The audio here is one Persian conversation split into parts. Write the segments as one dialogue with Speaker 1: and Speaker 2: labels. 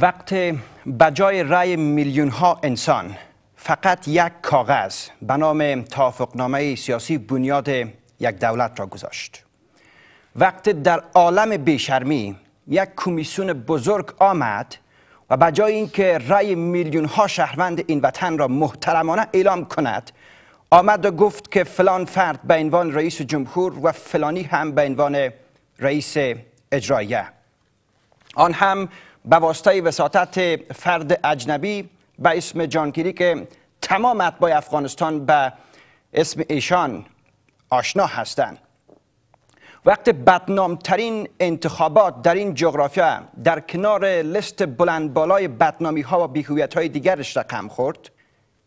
Speaker 1: وقت بجای رای میلیون ها انسان فقط یک کاغذ به نام توافقنامه سیاسی بنیاد یک دولت را گذاشت وقت در عالم بیشرمی یک کمیسیون بزرگ آمد و به جای اینکه رای میلیون ها شهروند این وطن را محترمانه اعلام کند آمد و گفت که فلان فرد به عنوان رئیس جمهور و فلانی هم به عنوان رئیس اجرایه آن هم به واسطه وساطت فرد اجنبی به اسم جانگیری که تمام اتباع افغانستان به اسم ایشان آشنا هستند وقت بدنامترین انتخابات در این جغرافیا در کنار لست بلند بالای بدنامی ها و بیهویت های دیگرش رقم خورد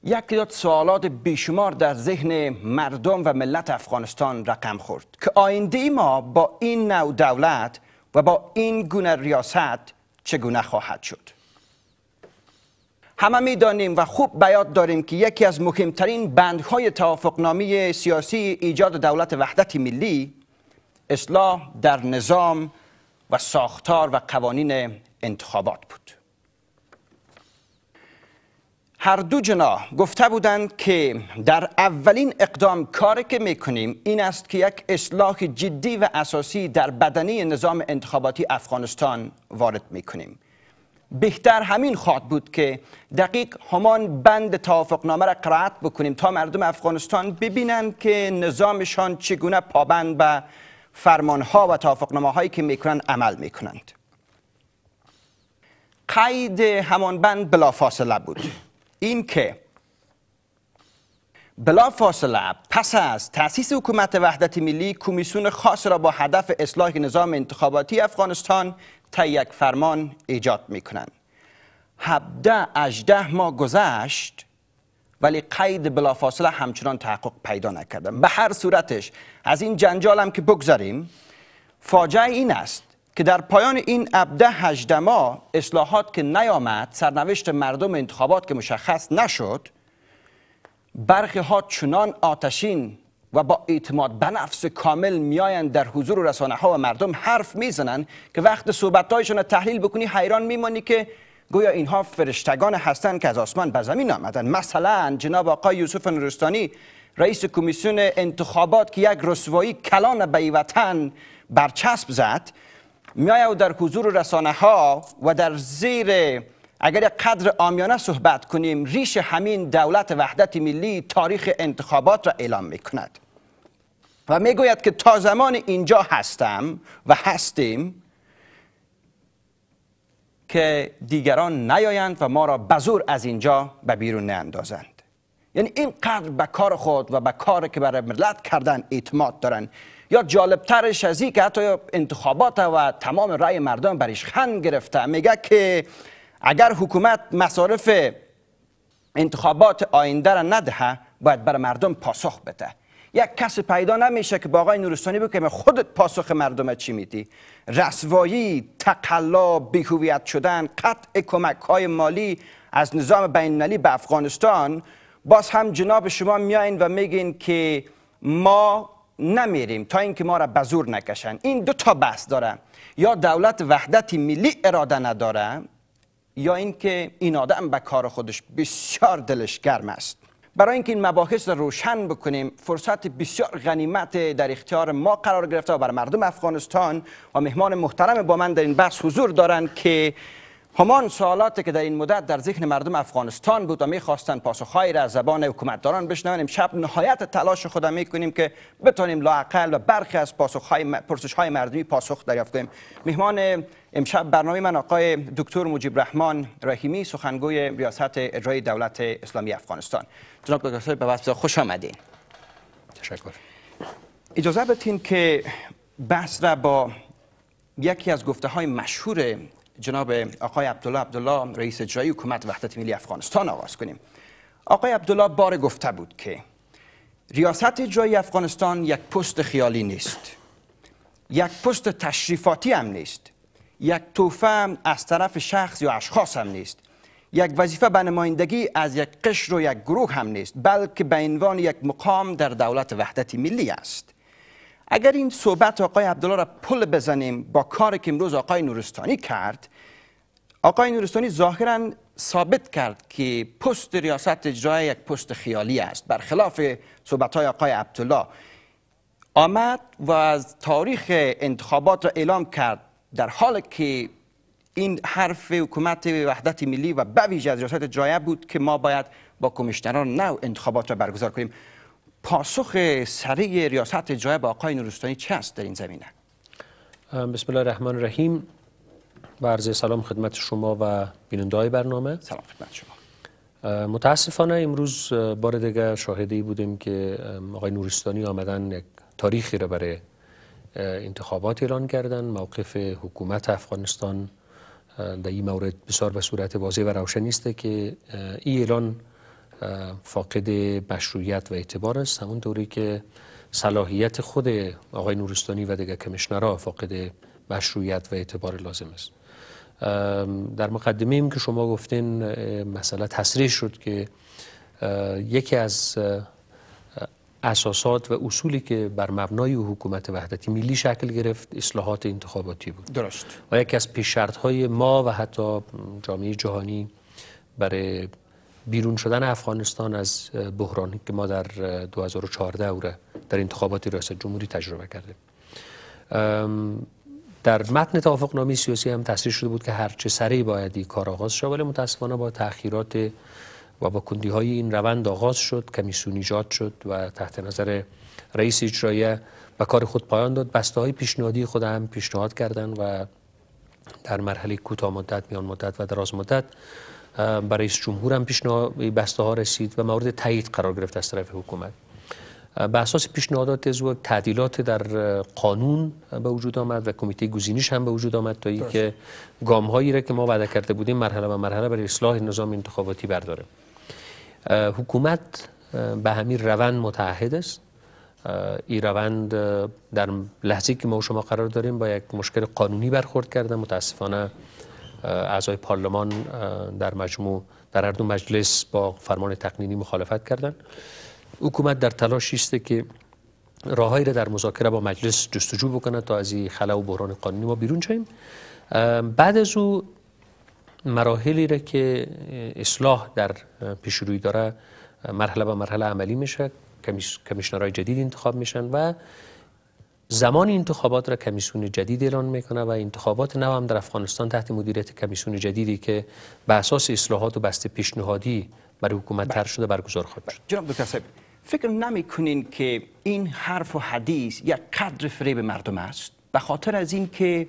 Speaker 1: یک داد سوالات بیشمار در ذهن مردم و ملت افغانستان رقم خورد که آینده ما با این نوع دولت و با این گونه ریاست چگونه خواهد شد همه می دانیم و خوب بیاد داریم که یکی از مهمترین بندهای توافقنامه سیاسی ایجاد دولت وحدت ملی اصلاح در نظام و ساختار و قوانین انتخابات بود هر دو جناح گفته بودند که در اولین اقدام کاری که میکنیم این است که یک اصلاح جدی و اساسی در بدنی نظام انتخاباتی افغانستان وارد میکنیم بهتر همین خواهد بود که دقیق همان بند توافقنامه را قرائت بکنیم تا مردم افغانستان ببینند که نظامشان چگونه پابند به فرمانها و توافقنامه هایی که میکنند عمل میکنند قید همان بند بلا فاصله بود این که بلا فاصله پس از تاسیس حکومت وحدت ملی کمیسیون خاص را با هدف اصلاح نظام انتخاباتی افغانستان تا یک فرمان ایجاد می کنند. 17 18 ماه گذشت ولی قید بلافاصله همچنان تحقق پیدا نکردم به هر صورتش از این جنجالم که بگذاریم فاجعه این است که در پایان این ابده هجده اصلاحات که نیامد سرنوشت مردم انتخابات که مشخص نشد برخی ها چنان آتشین و با اعتماد به نفس کامل میایند در حضور و رسانه ها و مردم حرف میزنند که وقت صحبت هایشان تحلیل بکنی حیران میمانی که گویا اینها فرشتگان هستند که از آسمان به زمین آمدند مثلا جناب آقای یوسف نورستانی رئیس کمیسیون انتخابات که یک رسوایی کلان به وطن برچسب زد میای در حضور رسانه ها و در زیر اگر قدر آمیانه صحبت کنیم ریش همین دولت وحدت ملی تاریخ انتخابات را اعلام می کند و میگوید که تا زمان اینجا هستم و هستیم که دیگران نیایند و ما را بزور از اینجا به بیرون نیندازند یعنی این قدر به کار خود و به کار که برای ملت کردن اعتماد دارند یا جالبترش از این که حتی انتخابات و تمام رای مردم برش خند گرفته میگه که اگر حکومت مصارف انتخابات آینده را ندهه باید بر مردم پاسخ بده یک کس پیدا نمیشه که با آقای نورستانی بگه خودت پاسخ مردم چی میدی رسوایی تقلا بیهویت شدن قطع کمک های مالی از نظام بینالی به افغانستان باز هم جناب شما میایین و میگین که ما نمیریم تا اینکه ما را به زور نکشن این دو تا بحث داره یا دولت وحدت ملی اراده نداره یا اینکه این آدم به کار خودش بسیار دلش گرم است برای اینکه این مباحث رو روشن بکنیم فرصت بسیار غنیمت در اختیار ما قرار گرفته و بر مردم افغانستان و مهمان محترم با من در این بحث حضور دارند که همان سوالاتی که در این مدت در ذهن مردم افغانستان بود و میخواستن پاسخهایی را از زبان حکومتداران بشنویم شب نهایت تلاش خود کنیم که بتونیم لاقل و برخی از پاسخهای های مردمی پاسخ دریافت کنیم مهمان امشب برنامه من آقای دکتر مجیب رحمان رحیمی سخنگوی ریاست اجرای دولت اسلامی افغانستان جناب دکتر به واسطه خوش آمدین تشکر اجازه بدین که بحث را با یکی از گفته های مشهور جناب آقای عبدالله عبدالله رئیس اجرایی حکومت وحدت ملی افغانستان آغاز کنیم آقای عبدالله بار گفته بود که ریاست اجرایی افغانستان یک پست خیالی نیست یک پست تشریفاتی هم نیست یک توفه از طرف شخص یا اشخاص هم نیست یک وظیفه به نمایندگی از یک قشر و یک گروه هم نیست بلکه به عنوان یک مقام در دولت وحدت ملی است اگر این صحبت آقای عبدالله را پل بزنیم با کاری که امروز آقای نورستانی کرد آقای نورستانی ظاهرا ثابت کرد که پست ریاست اجرای یک پست خیالی است برخلاف صحبت های آقای عبدالله آمد و از تاریخ انتخابات را اعلام کرد در حال که این حرف حکومت وحدت ملی و بویژه از ریاست جایه بود که ما باید با کمیشنران نو انتخابات را برگزار کنیم پاسخ سریع ریاست جایه با آقای نورستانی چه است در این زمینه
Speaker 2: بسم الله الرحمن الرحیم برز سلام خدمت شما و بیننده برنامه سلام خدمت شما متاسفانه امروز بار دیگه ای بودیم که آقای نورستانی آمدن یک تاریخی را برای انتخابات ایران کردن موقف حکومت افغانستان در این مورد بسیار به صورت واضح و روشن است که این اعلان فاقد مشروعیت و اعتبار است طوری که صلاحیت خود آقای نورستانی و دیگه کمیشنرها فاقد مشروعیت و اعتبار لازم است در مقدمه ایم که شما گفتین مسئله تصریح شد که یکی از اساسات و اصولی که بر مبنای حکومت وحدتی ملی شکل گرفت اصلاحات انتخاباتی بود درست و یکی از پیش های ما و حتی جامعه جهانی برای بیرون شدن افغانستان از بحرانی که ما در 2014 او در انتخابات ریاست جمهوری تجربه کردیم در متن توافقنامه سیاسی هم تصریح شده بود که هر چه سری بایدی کار آغاز شود ولی متاسفانه با تأخیرات و با کندی های این روند آغاز شد کمی ایجاد شد و تحت نظر رئیس اجرایه و کار خود پایان داد بسته های پیشنهادی خود هم پیشنهاد کردند و در مرحله کوتاه مدت میان مدت و دراز مدت برای رئیس جمهور هم پیشنهاد بسته ها رسید و مورد تایید قرار گرفت از طرف حکومت به اساس پیشنهادات از تعدیلات در قانون به وجود آمد و کمیته گزینش هم به وجود آمد تا اینکه گام هایی را که ما وعده کرده بودیم مرحله و مرحله برای اصلاح نظام انتخاباتی برداره حکومت به همین روند متعهد است این روند در لحظه که ما و شما قرار داریم با یک مشکل قانونی برخورد کرده متاسفانه اعضای پارلمان در مجموع در هر مجلس با فرمان تقنینی مخالفت کردند حکومت در تلاشی است که راههایی را در مذاکره با مجلس جستجو بکنه تا از این خلا و بحران قانونی ما بیرون شویم بعد از او مراحلی را که اصلاح در پیش روی داره مرحله به مرحله عملی میشه کمیشنرهای جدید انتخاب میشن و زمان انتخابات را کمیسیون جدید اعلان میکنه و انتخابات نو هم در افغانستان تحت مدیریت کمیسیون جدیدی که به اساس اصلاحات و بسته پیشنهادی برای حکومت بله. تر شده برگزار خواهد شد
Speaker 1: جناب دکتر فکر کنین که این حرف و حدیث یک قدر فریب مردم است به خاطر از که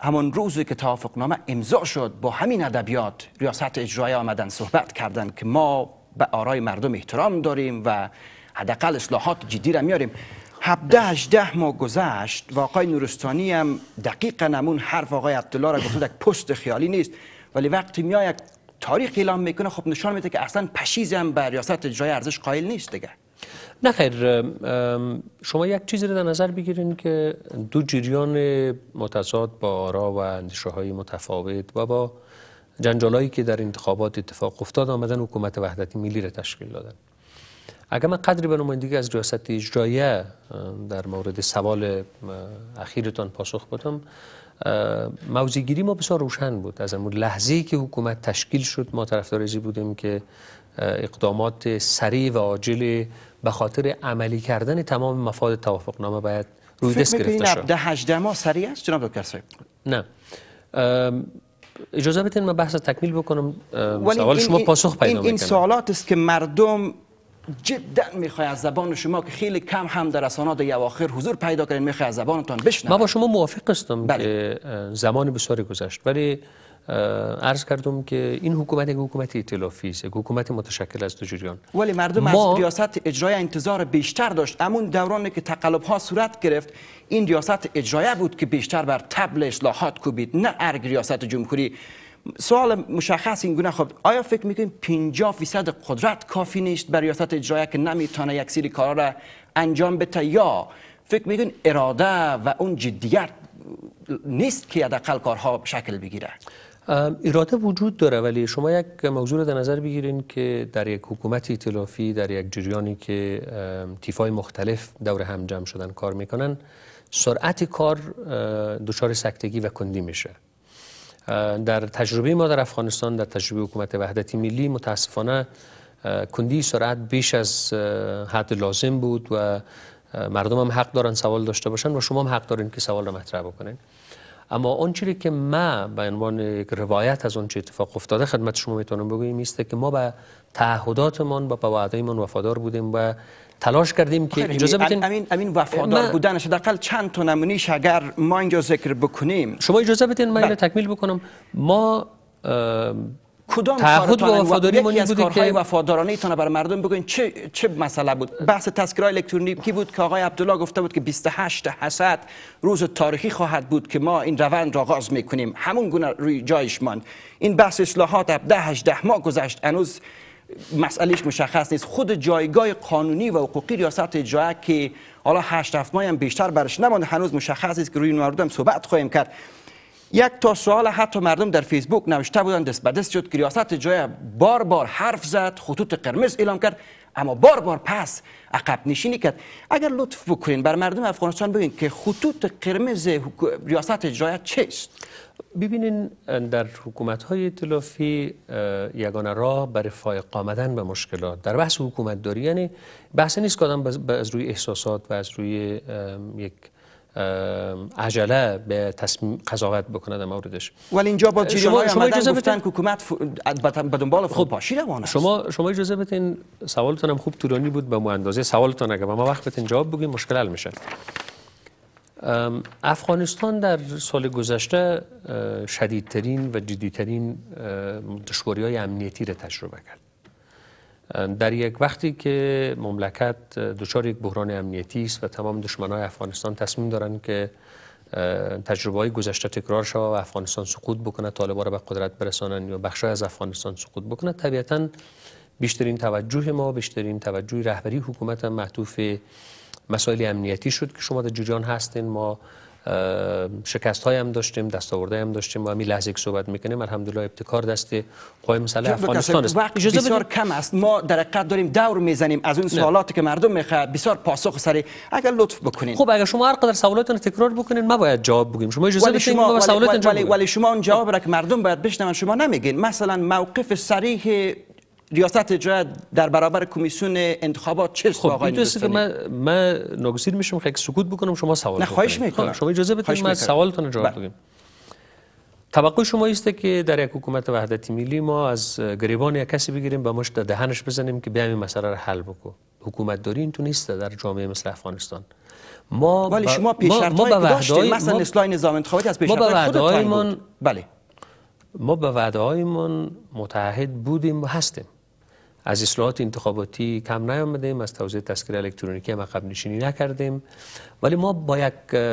Speaker 1: همان روز که توافقنامه امضا شد با همین ادبیات ریاست اجرایی آمدن صحبت کردند که ما به آرای مردم احترام داریم و حداقل اصلاحات جدی را میاریم 17 18 ماه گذشت و آقای نورستانی هم دقیقا همون حرف آقای عبدالله را گفت پست خیالی نیست ولی وقتی میای تاریخ اعلام میکنه خب نشان میده که اصلا پشیزی هم به ریاست جای ارزش قائل نیست دیگه
Speaker 2: نه خیر شما یک چیزی رو در نظر بگیرین که دو جریان متضاد با آرا و اندیشه های متفاوت و با جنجالایی که در انتخابات اتفاق افتاد آمدن حکومت وحدتی ملی را تشکیل دادن اگر من قدری به نمایندگی از ریاست اجرایه در مورد سوال اخیرتان پاسخ بدم موزیگیری ما بسیار روشن بود از امون لحظه ای که حکومت تشکیل شد ما طرفدارزی بودیم که اقدامات سریع و عاجل به خاطر عملی کردن تمام مفاد توافق نامه باید روی دست گرفته شد ده
Speaker 1: هجده ماه سریع است جناب دکتر صاحب نه اجازه بتین من بحث تکمیل بکنم
Speaker 3: سوال شما پاسخ پیدا این, این سوالات
Speaker 1: است که مردم جدا میخوای از زبان شما که خیلی کم هم در رسانات یواخر حضور پیدا کردن میخوای از زبانتان بشنوم
Speaker 2: من با شما موافق هستم بله. که زمان بسیاری گذشت ولی عرض کردم که این حکومت یک حکومت ائتلافی است حکومت متشکل از دو جریان
Speaker 1: ولی مردم ما... از ریاست اجرای انتظار بیشتر داشت همون دورانی که تقلب ها صورت گرفت این ریاست اجرایه بود که بیشتر بر تبل اصلاحات کوبید نه ارگ ریاست جمهوری سوال مشخص این گونه خب آیا فکر میکنیم 50 فیصد قدرت کافی نیست برای ریاست اجرایه که نمیتونه یک سری کارا را انجام بده یا فکر میکنین اراده و اون جدیت نیست که حداقل کارها شکل بگیره
Speaker 2: اراده وجود داره ولی شما یک موضوع رو در نظر بگیرین که در یک حکومت ائتلافی در یک جریانی که تیفای مختلف دور هم جمع شدن کار میکنن سرعت کار دچار سکتگی و کندی میشه در تجربه ما در افغانستان در تجربه حکومت وحدتی ملی متاسفانه کندی سرعت بیش از حد لازم بود و مردم هم حق دارن سوال داشته باشن و شما هم حق دارین که سوال را مطرح بکنین اما چیزی که ما به عنوان یک روایت از چه اتفاق افتاده خدمت شما میتونم بگویم است که ما به تعهداتمان با به وفادار بودیم و تلاش کردیم که اجازه بدین امین
Speaker 1: امین وفادار
Speaker 2: بودنش حداقل
Speaker 1: چند تا نمونیش اگر ما اینجا ذکر بکنیم شما اجازه بدین من اینو بله. تکمیل بکنم ما
Speaker 3: کدام تعهد به وفاداری مون بود که
Speaker 1: وفادارانه تان برای مردم بگوین چه چه مسئله بود بحث تذکره الکترونیکی بود که آقای عبدالله گفته بود که 28 حسد روز تاریخی خواهد بود که ما این روند را آغاز میکنیم همون گونه روی جایش مان این بحث اصلاحات 18 ماه گذشت هنوز مسئلهش مشخص نیست خود جایگاه قانونی و حقوقی ریاست اجرایه که حالا هشت هفت ماه هم بیشتر برش نمانده هنوز مشخص است که روی این مورد هم صحبت خواهیم کرد یک تا سوال حتی مردم در فیسبوک نوشته بودن دست به دست شد که ریاست جای بار بار حرف زد خطوط قرمز اعلام کرد اما بار بار پس عقب نشینی کرد اگر لطف بکنین بر مردم افغانستان بگین که خطوط قرمز ریاست جای چیست ببینین در
Speaker 2: حکومت های اطلافی یگانه راه برای فایق آمدن به مشکلات در بحث حکومت داری یعنی بحث نیست که آدم از روی احساسات و از روی یک عجله به تصمیم قضاوت بکنه در موردش
Speaker 1: ولی اینجا با شما, شما اجازه گفتن حکومت ف...
Speaker 2: به دنبال خب، روانه شما شما اجازه بدین سوالتون هم خوب طولانی بود به مو اندازه سوالتون اگه ما وقت بتین جواب بگیم مشکل حل میشه افغانستان در سال گذشته شدیدترین و جدیترین دشواری های امنیتی را تجربه کرد در یک وقتی که مملکت دچار یک بحران امنیتی است و تمام دشمن های افغانستان تصمیم دارند که تجربه های گذشته تکرار شود و افغانستان سقوط بکنه طالبان را به قدرت برسانند یا بخش از افغانستان سقوط بکنه طبیعتا بیشترین توجه ما بیشترین توجه رهبری حکومت هم مسائل امنیتی شد که شما در جریان هستین ما شکست های هم داشتیم دستاورده هم داشتیم و همین لحظه که صحبت میکنیم
Speaker 1: الحمدلله ابتکار دست قایم مسئله افغانستان است وقت بسیار کم است ما در حقیقت داریم دور میزنیم از اون سوالاتی که مردم میخواد بسیار پاسخ سری اگر لطف بکنین خب اگر شما هر قدر رو تکرار بکنین ما باید جواب بگیم شما اجازه بدین ما ولی, ولی شما اون جواب را که مردم باید بشنون شما نمیگین مثلا موقف صریح ریاست اجرا در برابر کمیسیون انتخابات چه خب آقای که من
Speaker 2: من ناگزیر میشم که سکوت بکنم شما سوال نه خواهش خب، میکنم شما اجازه بدید من سوالتون جواب بله. بدم توقع شما است که در یک حکومت وحدت ملی ما از گریبان یک کسی بگیریم به مشت دهنش بزنیم که بیایم مسئله رو حل بکو حکومت داری این تو نیست در جامعه مثل افغانستان ما ولی شما پیش ما به وحدت مثلا اصلاح
Speaker 1: نظام انتخاباتی از پیش ما به هایمون
Speaker 2: بله. متعهد بودیم و هستیم از اصلاحات انتخاباتی کم نیامدیم از توزیع تذکره الکترونیکی هم قبل نشینی نکردیم ولی ما با یک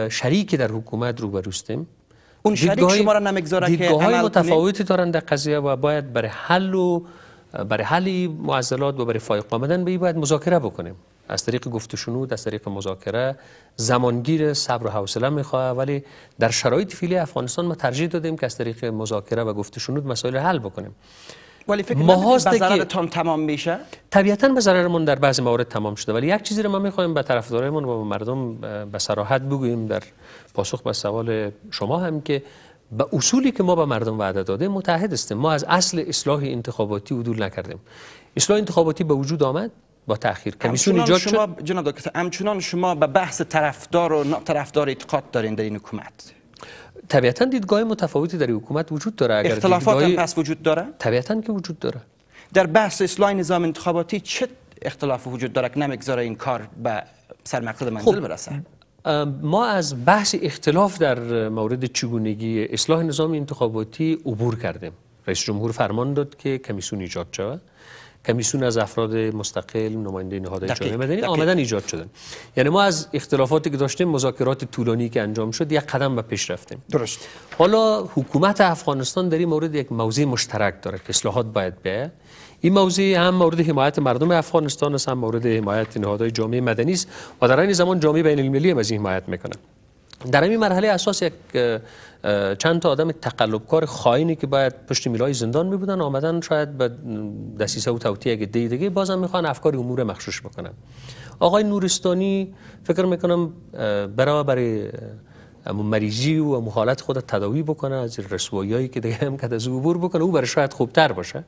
Speaker 2: شریک در حکومت روبروستیم اون شریک شما را نمیگذاره که دیدگاه های متفاوتی دارند در قضیه و باید برای حل و برای حل معضلات و برای فایق آمدن به باید مذاکره بکنیم از طریق شنود از طریق مذاکره زمانگیر صبر و حوصله میخواه ولی در شرایط فعلی افغانستان ما ترجیح دادیم که از طریق مذاکره و گفتشنود مسائل حل بکنیم
Speaker 1: ولی فکر که
Speaker 2: تام تمام میشه طبیعتا به ضررمون در بعضی موارد تمام شده ولی یک چیزی رو ما میخوایم به طرفدارایمون و به مردم به صراحت بگوییم در پاسخ به سوال شما هم که به اصولی که ما به مردم وعده داده متحد هستیم ما از اصل اصلاح انتخاباتی عدول نکردیم اصلاح انتخاباتی به وجود آمد با تاخیر کمیسیون ایجاد شما
Speaker 1: جناب دکتر همچنان شما به بحث طرفدار و طرفدار اعتقاد دارین در این حکومت طبیعتا دیدگاه متفاوتی در حکومت وجود داره اگر اختلافات دیدگاه... هم پس وجود داره طبیعتا که وجود داره در بحث اصلاح نظام انتخاباتی چه اختلاف وجود داره که نمیگذاره این کار به سر مقصد منزل خب، برسه ما
Speaker 2: از بحث اختلاف در مورد چگونگی اصلاح نظام انتخاباتی عبور کردیم رئیس جمهور فرمان داد که کمیسیون ایجاد شود کمیسیون از افراد مستقل نماینده نهادهای جامعه مدنی آمدن ایجاد شدن یعنی ما از اختلافاتی که داشتیم مذاکرات طولانی که انجام شد یک قدم به پیش رفتیم درست حالا حکومت افغانستان در این مورد یک موضع مشترک داره که اصلاحات باید به این موضوع هم مورد حمایت مردم افغانستان است هم مورد حمایت نهادهای جامعه مدنی است و در این زمان جامعه بین المللی هم از این حمایت میکنه در این مرحله اساس یک چند تا آدم تقلبکار خائنی که باید پشت میلای زندان می بودن آمدن شاید به دسیسه و توتی یک دی دیگه بازم میخوان افکار امور مخشوش بکنن آقای نورستانی فکر میکنم برای برای مریضی و مخالفت خود تداوی بکنه از رسوایی که دیگه هم که از عبور بکنه او برای شاید خوبتر باشه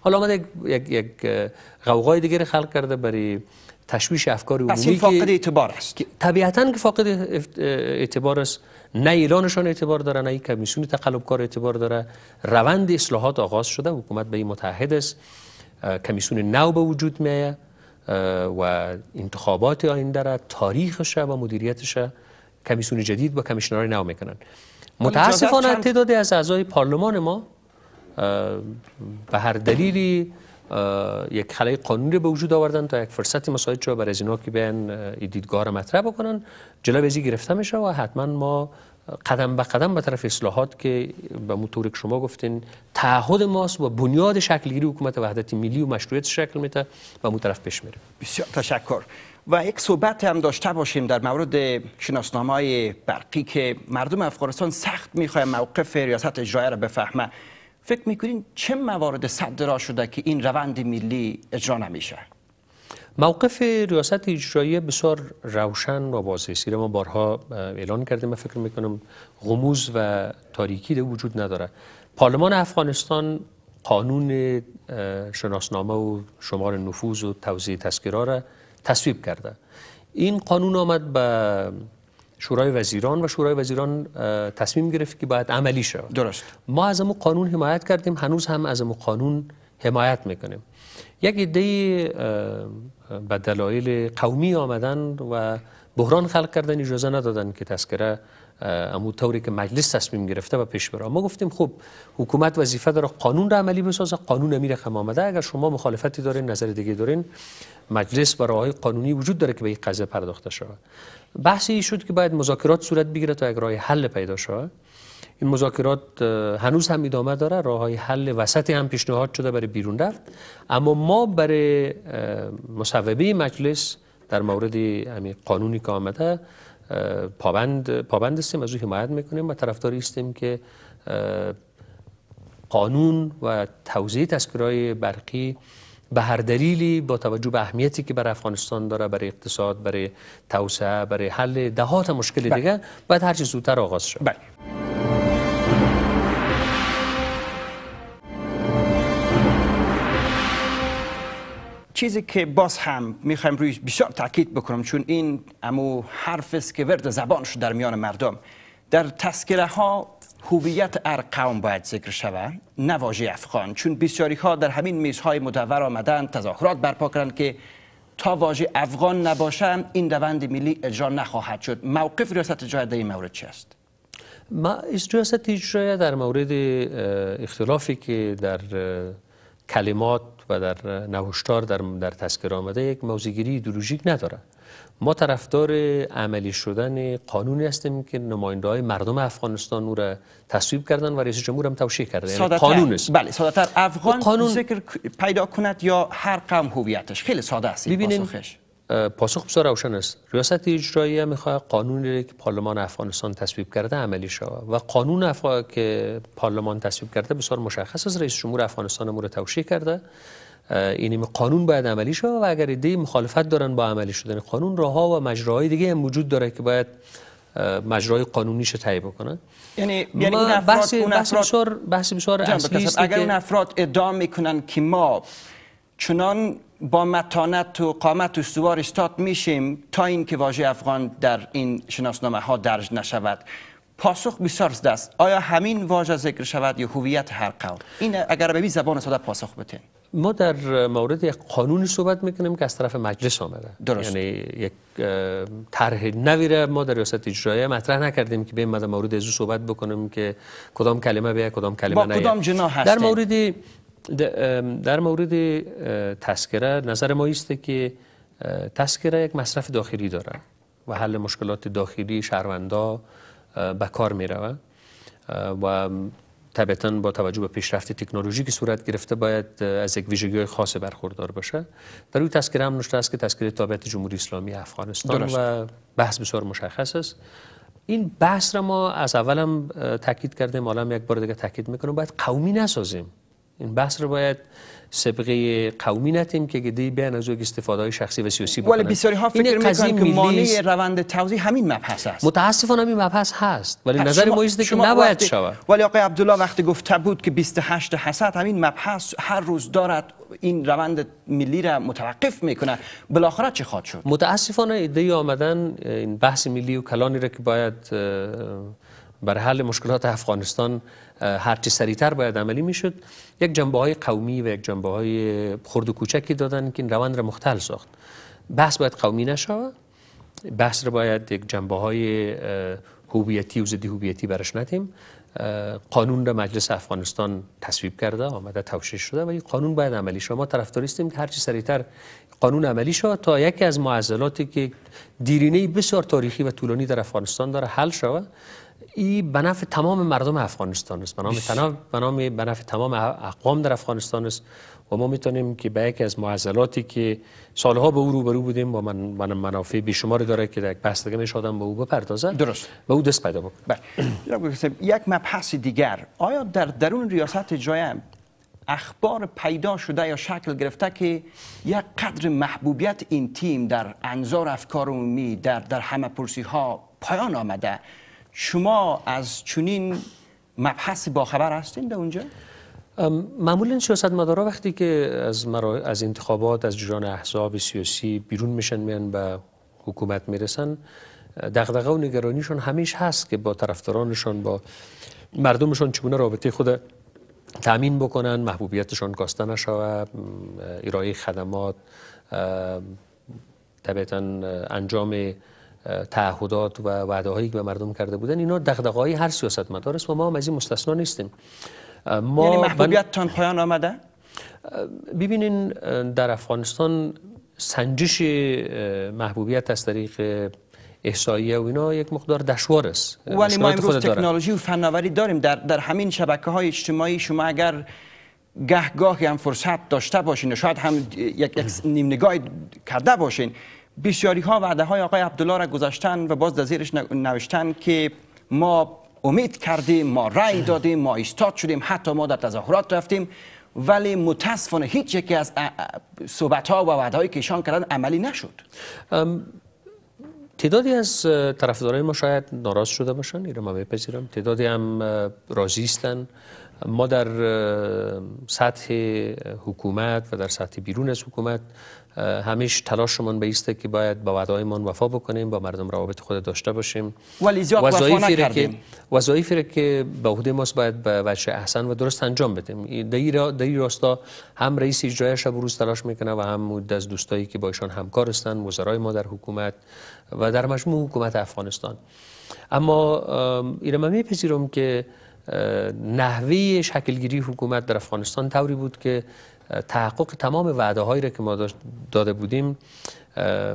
Speaker 2: حالا آمد یک, یک, یک غوغای دیگه خلق کرده برای تشویش افکار عمومی که فاقد اعتبار است طبیعتا که فاقد اعتبار است نه اعلانشان اعتبار داره نه کمیسیون تقلبکار اعتبار داره روند اصلاحات آغاز شده حکومت به این متحد است کمیسیون نو به وجود آید و انتخابات آینده را تاریخش و مدیریتش کمیسیون جدید و کمیشنرهای نو میکنن
Speaker 4: متاسفانه تعدادی
Speaker 2: از اعضای پارلمان ما به هر دلیلی یک خلای قانونی رو به وجود آوردن تا یک فرصت مساعد شد برای اینا که بیان این دیدگاه رو مطرح بکنن جلو گرفته میشه و حتما ما قدم به قدم به طرف اصلاحات که به موتور که شما گفتین تعهد ماست و بنیاد شکلگیری حکومت وحدت ملی و مشروعیت شکل میده و اون طرف پیش
Speaker 1: میره بسیار تشکر و یک صحبت هم داشته باشیم در مورد شناسنامه های برقی که مردم افغانستان سخت میخواهند موقف ریاست اجرایه را بفهمه فکر میکنین چه موارد صدرا شده که این روند ملی اجرا نمیشه
Speaker 2: موقف ریاست اجرایی بسیار روشن و واضح است ما بارها اعلان کردیم و فکر میکنم غموز و تاریکی ده وجود نداره پارلمان افغانستان قانون شناسنامه و شمار نفوذ و توزیع تذکیرا را تصویب کرده این قانون آمد به شورای وزیران و شورای وزیران تصمیم گرفت که باید عملی شود درست ما از امو قانون حمایت کردیم هنوز هم از امو قانون حمایت میکنیم یک ایده به دلایل قومی آمدن و بحران خلق کردن اجازه ندادن که تذکره امو طوری که مجلس تصمیم گرفته و پیش بره ما گفتیم خب حکومت وظیفه داره قانون را عملی بسازه قانون امیر خم آمده اگر شما مخالفتی دارین نظر دیگه دارین مجلس و قانونی وجود داره که به این قضیه پرداخته شود بحثی شد که باید مذاکرات صورت بگیره تا یک راه حل پیدا شود این مذاکرات هنوز هم ادامه داره راه های حل وسطی هم پیشنهاد شده برای بیرون رفت اما ما برای مصوبه مجلس در مورد همین قانونی که آمده پابند پابند هستیم از او حمایت میکنیم و طرفدار هستیم که قانون و توزیع تذکره برقی به هر دلیلی با توجه به اهمیتی که برای افغانستان داره برای اقتصاد برای توسعه برای حل دهات مشکل بله. دیگه باید هر چی زودتر آغاز شد بله.
Speaker 1: چیزی که باز هم میخوایم روی بسیار تاکید بکنم چون این امو حرف است که ورد زبان شد در میان مردم در تذکره ها هویت ار قوم باید ذکر شود نه واژه افغان چون بسیاری ها در همین میزهای مدور آمدن تظاهرات برپا کردند که تا واژه افغان نباشند این روند ملی اجرا نخواهد شد موقف ریاست جای در این مورد چی است
Speaker 2: ما ریاست اجرای در مورد اختلافی که در کلمات و در نوشتار در در تذکر آمده یک موزیگیری ایدولوژیک نداره ما طرفدار عملی شدن قانونی هستیم که نماینده های مردم افغانستان او را تصویب کردن و رئیس جمهور هم توشیح کرده یعنی قانون است بله خب، افغان قانون... پیدا کند یا هر قم هویتش خیلی ساده است پاسخش پاسخ بسیار روشن است ریاست اجرایی میخواد قانونی که پارلمان افغانستان تصویب کرده عملی شود و قانون افغان که پارلمان تصویب کرده بسیار مشخص است رئیس جمهور افغانستان مورد توشیح کرده این یعنی قانون باید عملی شه و اگر ایده مخالفت دارن با عملی شدن قانون راه ها و مجراهای دیگه هم وجود داره که باید مجرای قانونیش تهیه بکنن
Speaker 1: یعنی یعنی این افراد اون بحث
Speaker 2: بحث بسیار اصلی اگر این
Speaker 1: افراد ادعا میکنن که ما چنان با متانت و قامت و استوار استاد میشیم تا اینکه واژه افغان در این شناسنامه ها درج نشود پاسخ بسیار دست آیا همین واژه ذکر شود یا هویت هر قوم این اگر به زبان ساده پاسخ بتین
Speaker 2: ما در مورد یک قانونی صحبت میکنیم که از طرف مجلس آمده درست. یعنی یک طرح نویره ما در ریاست اجرایه مطرح نکردیم که بیم در مورد ازو صحبت بکنیم که کدام کلمه بیه کدام کلمه با کدام در مورد در مورد تذکره نظر ما است که تذکره یک مصرف داخلی داره و حل مشکلات داخلی شهروندا به کار می و طبیعتا با توجه به پیشرفت تکنولوژی که صورت گرفته باید از یک ویژگی خاص برخوردار باشه در روی تذکره هم نوشته است که تذکره تابعیت جمهوری اسلامی افغانستان و بحث بسیار مشخص است این بحث را ما از اولم تاکید کردیم حالا یک بار دیگه تاکید میکنم باید قومی نسازیم این بحث رو باید سبقه قومی نتیم که گدی بیان از استفاده
Speaker 1: های شخصی و سیاسی بکنن ولی بسیاری ها فکر میکنن که مانع روند توزیع همین مبحث است متاسفانه همین مبحث هست ولی نظر ما که نباید شود ولی آقای عبدالله وقتی گفته بود که 28 حسد همین مبحث هر روز دارد این روند ملی را متوقف میکنه بالاخره چه خواهد شد
Speaker 2: متاسفانه ایده آمدن این بحث ملی و کلانی را که باید برای حل مشکلات افغانستان هرچی سریعتر باید عملی میشد یک جنبه های قومی و یک جنبه های خرد و کوچکی دادن که این روند را مختل ساخت بحث باید قومی نشه بحث را باید یک جنبه های هویتی و ضد هویتی برش ندیم قانون را مجلس افغانستان تصویب کرده آمده توشیش شده و این قانون باید عملی شود. ما طرفدار هستیم که هرچی سریعتر قانون عملی شود تا یکی از معضلاتی که دیرینه بسیار تاریخی و طولانی در افغانستان داره حل شود ای بنف تمام مردم افغانستان است بنام تمام اقوام در افغانستان است و ما میتونیم که به یکی از معضلاتی که سالها به او روبرو بودیم با من, من منافع بیشمار داره که در بحث دیگه میشه به او بپردازه درست
Speaker 1: و او دست پیدا بکنه بله. یک مبحث دیگر آیا در درون ریاست جایم اخبار پیدا شده یا شکل گرفته که یک قدر محبوبیت این تیم در انظار افکار عمومی در در همه پرسی ها پایان آمده شما از چنین مبحثی باخبر هستین به اونجا؟
Speaker 2: معمولا سیاست مدارا وقتی که از, از انتخابات از جران احزاب سیاسی بیرون میشن میان به حکومت میرسن دغدغه و نگرانیشون همیش هست که با طرفدارانشان با مردمشان چگونه رابطه خود تامین بکنن محبوبیتشان کاسته نشود ارائه خدمات طبیعتا انجام تعهدات و وعده هایی که به مردم کرده بودن اینا دغدغه‌های هر سیاستمدار است و ما هم از این مستثنا نیستیم ما یعنی محبوبیتتان پایان آمده ببینین در افغانستان سنجش محبوبیت از طریق احصاییه و اینا یک مقدار دشوار است ولی ما امروز تکنولوژی
Speaker 1: و فناوری داریم در, در همین شبکه های اجتماعی شما اگر گهگاه هم فرصت داشته باشین شاید هم یک, نیم نگاهی کرده باشین بسیاری ها وعده های آقای عبدالله را گذاشتن و باز در زیرش نوشتن که ما امید کردیم ما رأی دادیم ما ایستاد شدیم حتی ما در تظاهرات رفتیم ولی متاسفانه هیچ یکی از صحبت ها و وعده هایی که ایشان کردن عملی نشد تعدادی از طرفدارای ما شاید ناراض
Speaker 2: شده باشن این رو من بپذیرم تعدادی هم راضی استن. ما در سطح حکومت و در سطح بیرون از حکومت همیش تلاشمون ایسته که باید با وعدهایمان وفا بکنیم با مردم روابط خود داشته باشیم
Speaker 1: ولی زیاد وظایفی را که
Speaker 2: وظایفی را که به عهده ماست باید به وجه احسن و درست انجام بدیم در را راستا هم رئیس اجرایی شب و روز تلاش میکنه و هم مود از دوستایی که با ایشان همکار هستند وزرای ما در حکومت و در مجموع حکومت افغانستان اما ایرم میپذیرم که نحوه شکلگیری حکومت در افغانستان توری بود که تحقق تمام وعده هایی را که ما داده بودیم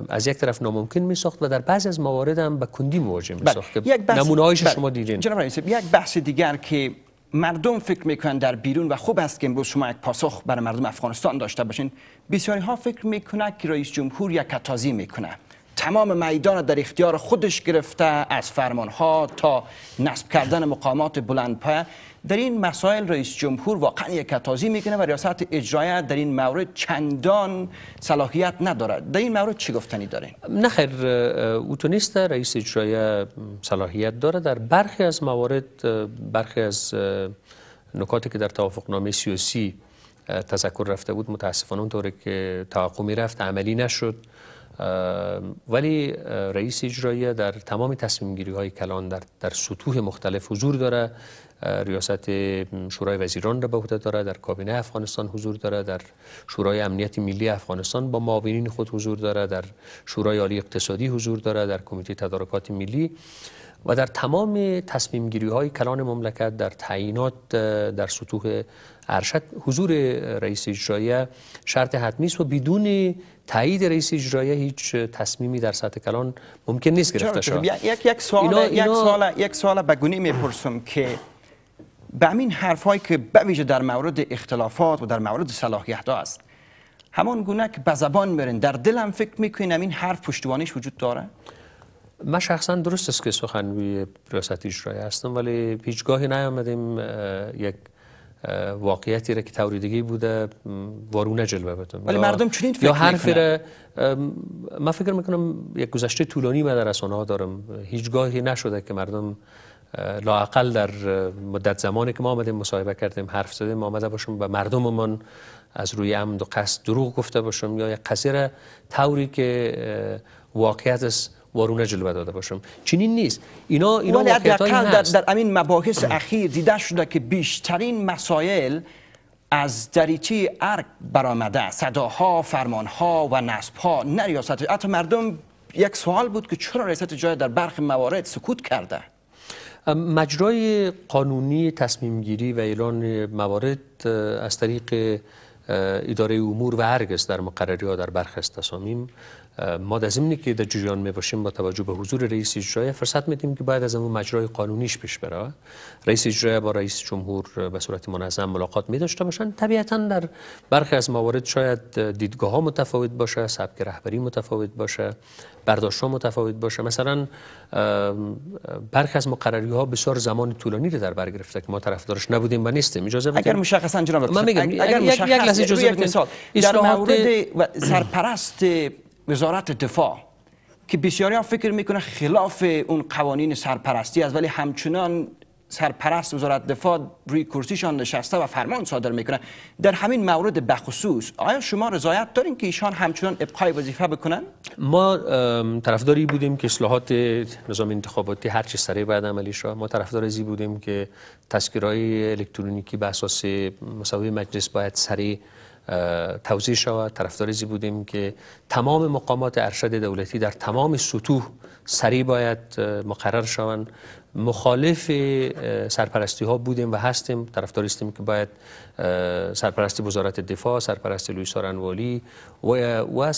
Speaker 2: از یک طرف ناممکن می ساخت و در بعض از موارد هم به کندی مواجه بله. می ساخت که نمونه بله. شما دیدین
Speaker 1: جناب رئیس یک بحث دیگر که مردم فکر میکنن در بیرون و خوب است که امروز شما یک پاسخ برای مردم افغانستان داشته باشین بسیاری ها فکر میکنن که رئیس جمهور یک کتازی میکنه تمام میدان در اختیار خودش گرفته از ها تا نصب کردن مقامات پایه در این مسائل رئیس جمهور واقعا یک تازی میکنه و ریاست اجرایی در این مورد چندان صلاحیت ندارد در این مورد چی گفتنی داره
Speaker 2: نه خیر اوتونیست رئیس اجرایی صلاحیت داره در برخی از موارد برخی از نکاتی که در توافق توافقنامه سیاسی تذکر رفته بود متاسفانه اونطوری که تعاقمی رفت عملی نشد ولی رئیس اجرایی در تمام تصمیم گیری های کلان در, در سطوح مختلف حضور داره ریاست شورای وزیران را به عهده دارد در کابینه افغانستان حضور دارد در شورای امنیت ملی افغانستان با معاونین خود حضور دارد در شورای عالی اقتصادی حضور دارد در کمیته تدارکات ملی و در تمام تصمیم گیری های کلان مملکت در تعیینات در سطوح ارشد حضور رئیس اجرایه شرط حتمی است و بدون تایید رئیس اجرایه هیچ تصمیمی در سطح کلان ممکن نیست گرفته شود یک
Speaker 1: یک سوال یک سوال یک سوال میپرسم که به همین حرف هایی که بویژه در مورد اختلافات و در مورد صلاحیت ها است همان گونه که به زبان برین در دلم فکر میکنین این حرف پشتوانش وجود داره من شخصا درست است که سخنوی
Speaker 2: ریاست اجرایی هستم ولی هیچگاهی نیامدیم یک واقعیتی را که توریدگی بوده وارونه جلوه بدم ولی مردم چنین فکر یا حرفی را من فکر میکنم یک گذشته طولانی من در رسانه ها دارم هیچگاهی نشده که مردم لاقل در مدت زمانی که ما آمدیم مصاحبه کردیم حرف زدیم آمده باشیم به مردممون از روی عمد و قصد دروغ گفته باشم یا یک قصیر توری که واقعیت است وارونه جلوه داده باشم چنین نیست اینا اینا در, در
Speaker 1: امین مباحث اخیر دیده شده که بیشترین مسائل از دریچه ارگ برآمده صداها فرمانها و نصبها نه ریاست حتی مردم یک سوال بود که چرا ریاست جای در برخ موارد سکوت کرده
Speaker 2: مجرای قانونی تصمیم گیری و اعلان موارد از طریق اداره امور و هرگز در مقرری ها در برخی از تصامیم ما در زمینی که در جریان می باشیم با توجه به حضور رئیس اجرایی فرصت میدیم که بعد از اون مجرای قانونیش پیش بره رئیس اجرایی با رئیس جمهور به صورت منظم ملاقات می داشته باشن طبیعتا در برخی از موارد شاید دیدگاه ها متفاوت باشه سبک رهبری متفاوت باشه برداشت ها متفاوت باشه مثلا برخی از مقرری ها بسیار زمان طولانی رو در بر گرفته که ما طرفدارش نبودیم و نیستیم اجازه بدید اگر مشخصا
Speaker 1: جناب میگم اگر, اگر یک لحظه اجازه در مورد سرپرست وزارت دفاع که بسیاری ها فکر میکنه خلاف اون قوانین سرپرستی است ولی همچنان سرپرست وزارت دفاع روی کرسیشان نشسته و فرمان صادر میکنه در همین مورد بخصوص آیا شما رضایت دارین که ایشان همچنان ابقای وظیفه بکنن
Speaker 2: ما طرفداری بودیم که اصلاحات نظام انتخاباتی هر چه سریع بعد عملیش ما طرفدار زی بودیم که های الکترونیکی به اساس مساوی مجلس باید سریع توضیح شود طرفدار زی بودیم که تمام مقامات ارشد دولتی در تمام سطوح سریع باید مقرر شوند مخالف سرپرستی ها بودیم و هستیم طرفدار هستیم که باید سرپرستی وزارت دفاع سرپرستی لوی سارنوالی و و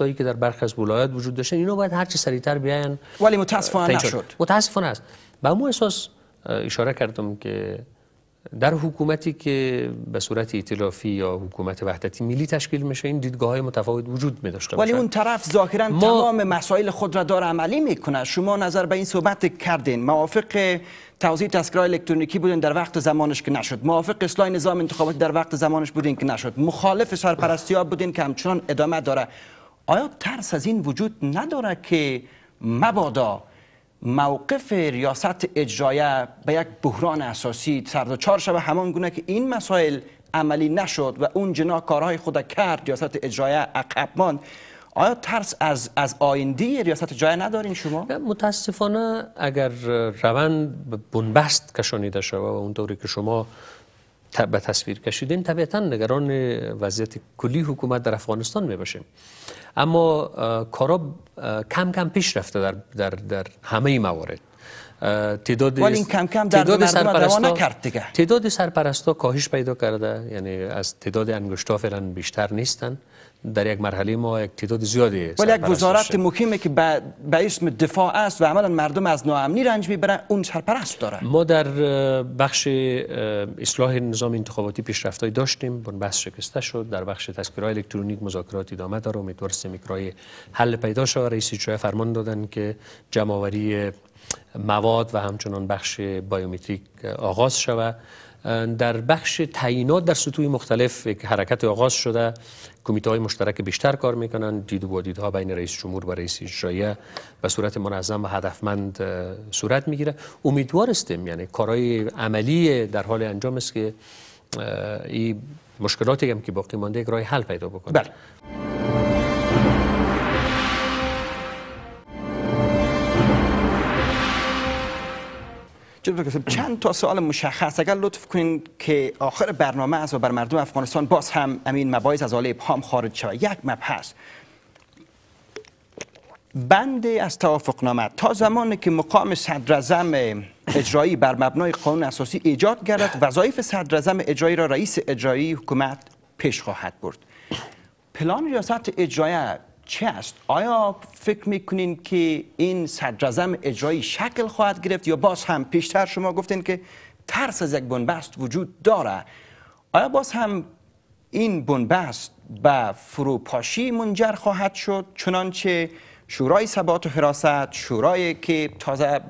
Speaker 2: هایی که در برخی از ولایات وجود داشتن اینا باید هرچی سریعتر بیاین
Speaker 1: ولی متاسفانه نشد
Speaker 2: متاسفانه است به مو احساس اشاره کردم که در حکومتی که به صورت ائتلافی یا حکومت وحدتی ملی تشکیل میشه این دیدگاه های متفاوت وجود می ولی اون
Speaker 1: طرف ظاهرا تمام مسائل خود را داره عملی میکنه شما نظر به این صحبت کردین موافق توزیع تذکرهای الکترونیکی بودین در وقت زمانش که نشد موافق اصلاح نظام انتخابات در وقت زمانش بودین که نشد مخالف سرپرستی بودین که همچنان ادامه داره آیا ترس از این وجود نداره که مبادا موقف ریاست اجرایه به یک بحران اساسی سرد و همان گونه که این مسائل عملی نشد و اون جنا کارهای خود کرد ریاست اجرایه عقب ماند آیا ترس از از آینده ریاست جای ندارین شما متاسفانه اگر
Speaker 2: روند بنبست کشانیده شود و اونطوری که شما به تصویر کشیدن طبیعتا نگران وضعیت کلی حکومت در افغانستان می باشیم اما کارا کم کم پیش رفته در, در, در همه موارد تعداد ولی کم کم تعداد سرپرستا کرد تعداد سرپرستا کاهش پیدا کرده یعنی از تعداد انگشتا فعلا بیشتر نیستن در یک مرحله ما یک تعداد زیادی ولی یک وزارت
Speaker 1: مهمه که به اسم دفاع است و عملا مردم از ناامنی رنج میبرن اون سرپرست داره
Speaker 2: ما در بخش اصلاح نظام انتخاباتی پیشرفتایی داشتیم بون بحث شکسته شد در بخش های الکترونیک مذاکرات ادامه داره امیدوار سمیکرای حل پیدا شود رئیس جمهور فرمان دادن که جمع مواد و همچنان بخش بایومتریک آغاز شود در بخش تعیینات در سطوح مختلف حرکت آغاز شده کمیته های مشترک بیشتر کار میکنن دید و ها بین رئیس جمهور و رئیس اجرایه به صورت منظم و هدفمند صورت میگیره امیدوار هستیم یعنی کارهای عملی در حال انجام است که این مشکلاتی هم که باقی مانده یک راه حل پیدا بکنه بله.
Speaker 1: جناب چند تا سوال مشخص اگر لطف کنین که آخر برنامه از و بر مردم افغانستان باز هم امین مبایز از آله ابهام خارج شده یک مبحث بند از توافقنامه تا زمانی که مقام صدر اجرایی بر مبنای قانون اساسی ایجاد گردد وظایف صدر اجرایی را رئیس اجرایی حکومت پیش خواهد برد پلان ریاست اجرایی چه است آیا فکر میکنین که این صدرزم اجرایی شکل خواهد گرفت یا باز هم پیشتر شما گفتین که ترس از یک بنبست وجود داره آیا باز هم این بنبست به فروپاشی منجر خواهد شد چنانچه شورای ثبات و حراست شورای که تازه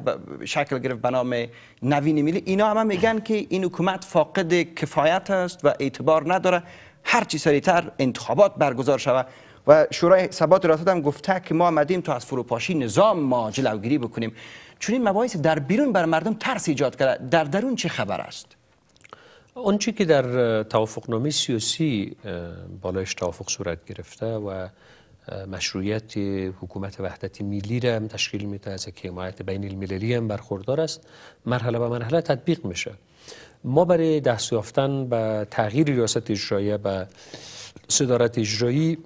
Speaker 1: شکل گرفت به نام نوین ملی اینا همه میگن که این حکومت فاقد کفایت است و اعتبار نداره هر چی سریعتر انتخابات برگزار شود و شورای ثبات ریاست هم گفته که ما آمدیم تا از فروپاشی نظام ما جلوگیری بکنیم چون این مباحث در بیرون بر مردم ترس ایجاد کرده در درون چه خبر است
Speaker 2: چی که در توافقنامه سیاسی بالایش توافق صورت گرفته و مشروعیت حکومت وحدت ملی را هم تشکیل میده از که حمایت بین المللی هم برخوردار است مرحله به مرحله تطبیق میشه ما برای دست یافتن به تغییر ریاست اجرایی به صدارت اجرایی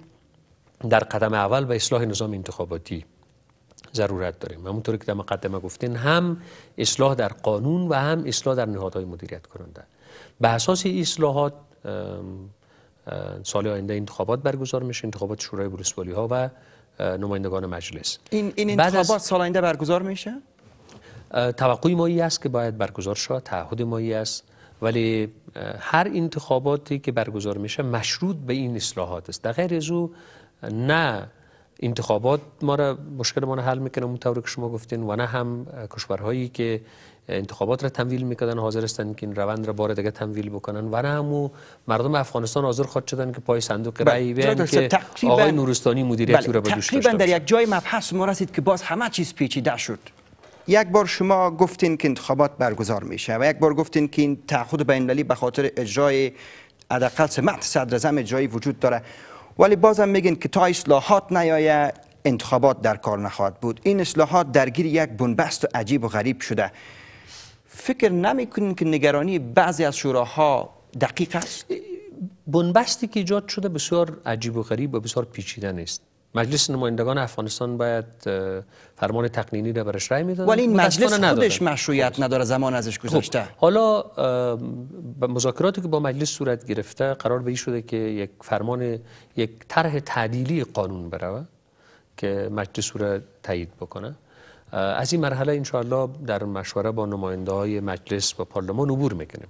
Speaker 2: در قدم اول به اصلاح نظام انتخاباتی ضرورت داریم همونطور که در مقدمه گفتین هم اصلاح در قانون و هم اصلاح در نهادهای مدیریت کننده به اساس اصلاحات سال آینده انتخابات برگزار میشه انتخابات شورای بروسپولی ها و نمایندگان مجلس
Speaker 1: این, این انتخابات سال آینده برگزار میشه
Speaker 2: توقعی مایی است که باید برگزار شود تعهد مایی است ولی هر انتخاباتی که برگزار میشه مشروط به این اصلاحات است در غیر از او نه انتخابات ما را مشکل ما حل میکنه طور که شما گفتین و نه هم کشورهایی که انتخابات را تمویل میکنن حاضر هستند که این روند را بار دیگه تمویل بکنن و نه و مردم افغانستان حاضر خود شدن که پای صندوق بله، رای بیان که آقای نورستانی مدیریتی بله، را به دوش تقریبا
Speaker 1: در یک جای مبحث ما رسید که باز همه چیز پیچیده شد یک بار شما گفتین که انتخابات برگزار میشه و یک بار گفتین که این تعهد بین المللی به خاطر اجرای حداقل سمت صدر زم جایی وجود داره ولی بازم میگن که تا اصلاحات نیایه انتخابات در کار نخواهد بود این اصلاحات درگیر یک بنبست و عجیب و غریب شده فکر کنین که نگرانی بعضی از شوراها دقیق است
Speaker 2: بنبستی که ایجاد شده بسیار عجیب و غریب و بسیار پیچیده نیست مجلس نمایندگان افغانستان باید فرمان تقنینی را برش رای میداد ولی این مجلس خودش خب.
Speaker 1: مشروعیت نداره زمان ازش
Speaker 2: خب، گذشته خب. حالا مذاکراتی که با مجلس صورت گرفته قرار به این شده که یک فرمان یک طرح تعدیلی قانون برود که مجلس را تایید بکنه از این مرحله انشاءالله در مشوره با نماینده های مجلس و پارلمان عبور میکنیم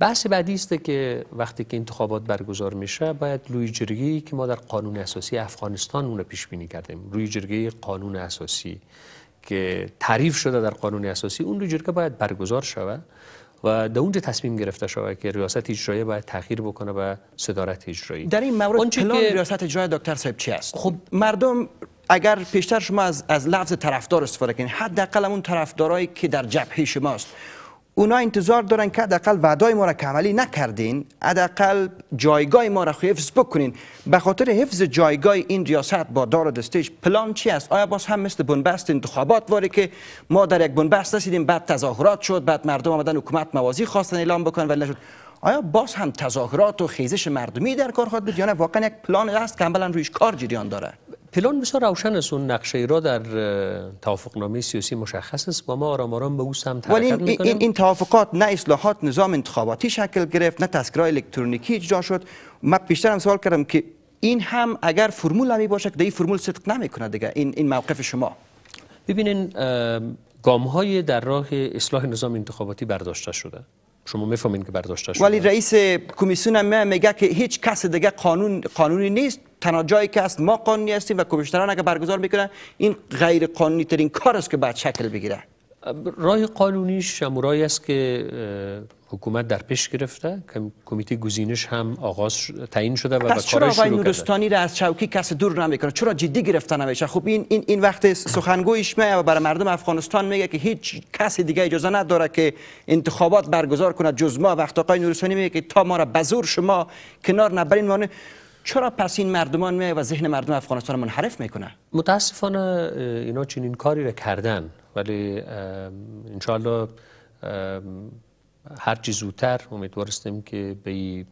Speaker 2: بحث بعدی است که وقتی که انتخابات برگزار میشه باید روی جرگی که ما در قانون اساسی افغانستان اون رو پیش بینی کردیم روی قانون اساسی که تعریف شده در قانون اساسی اون روی جرگه باید برگزار شود و در اونجا تصمیم گرفته شود که ریاست اجرایی باید تغییر بکنه و صدارت اجرایی
Speaker 1: در این مورد پلان که... ریاست اجرایی دکتر صاحب چی است خب مردم اگر پیشتر شما از, از لفظ طرفدار استفاده کنید حداقل اون طرفدارایی که در جبهه شماست اونا انتظار دارن که حداقل وعدای ما را نکردین حداقل جایگاه ما را حفظ بکنین به خاطر حفظ جایگاه این ریاست با دار دستش پلان چی است آیا باز هم مثل بنبست انتخابات واری که ما در یک بنبست رسیدیم بعد تظاهرات شد بعد مردم آمدن حکومت موازی خواستن اعلام بکنن ولی نشد آیا باز هم تظاهرات و خیزش مردمی در کار خواهد بود یا نه واقعا یک پلان است که عملا رویش کار جریان داره پلان
Speaker 2: بسیار روشن است اون نقشه ای را در توافقنامه سیاسی مشخص است و ما آرام آرام به او سمت ولی این, میکنم. این,
Speaker 1: توافقات نه اصلاحات نظام انتخاباتی شکل گرفت نه تذکرای الکترونیکی اجرا شد من بیشتر هم سوال کردم که این هم اگر فرمول همی باشه که این فرمول صدق نمیکنه دیگه این این موقف شما
Speaker 2: ببینین گام های در راه اصلاح نظام انتخاباتی برداشته شده شما میفهمین که برداشته شده
Speaker 1: ولی رئیس کمیسیون هم میگه که هیچ کس دیگه قانون قانونی نیست تنها جایی که است ما قانونی هستیم و کمیشنران اگر برگزار میکنن این غیر قانونی ترین کار است که باید شکل بگیره
Speaker 2: راه قانونیش همورایی است که حکومت در پیش گرفته کمیته گزینش هم آغاز تعیین شده و پس چرا آقای نورستانی
Speaker 1: را از چوکی کس دور نمیکنه چرا جدی گرفته نمیشه خب این این این وقت سخنگویش میه و برای مردم افغانستان میگه که هیچ کس دیگه اجازه نداره که انتخابات برگزار کنه جز ما وقت آقای نورستانی میگه که تا ما را بزور شما کنار نبرین چرا پس این مردمان میای و ذهن مردم افغانستان منحرف میکنه
Speaker 2: متاسفانه اینا چنین کاری را کردن ولی انشالله هرچی زودتر امیدوار که به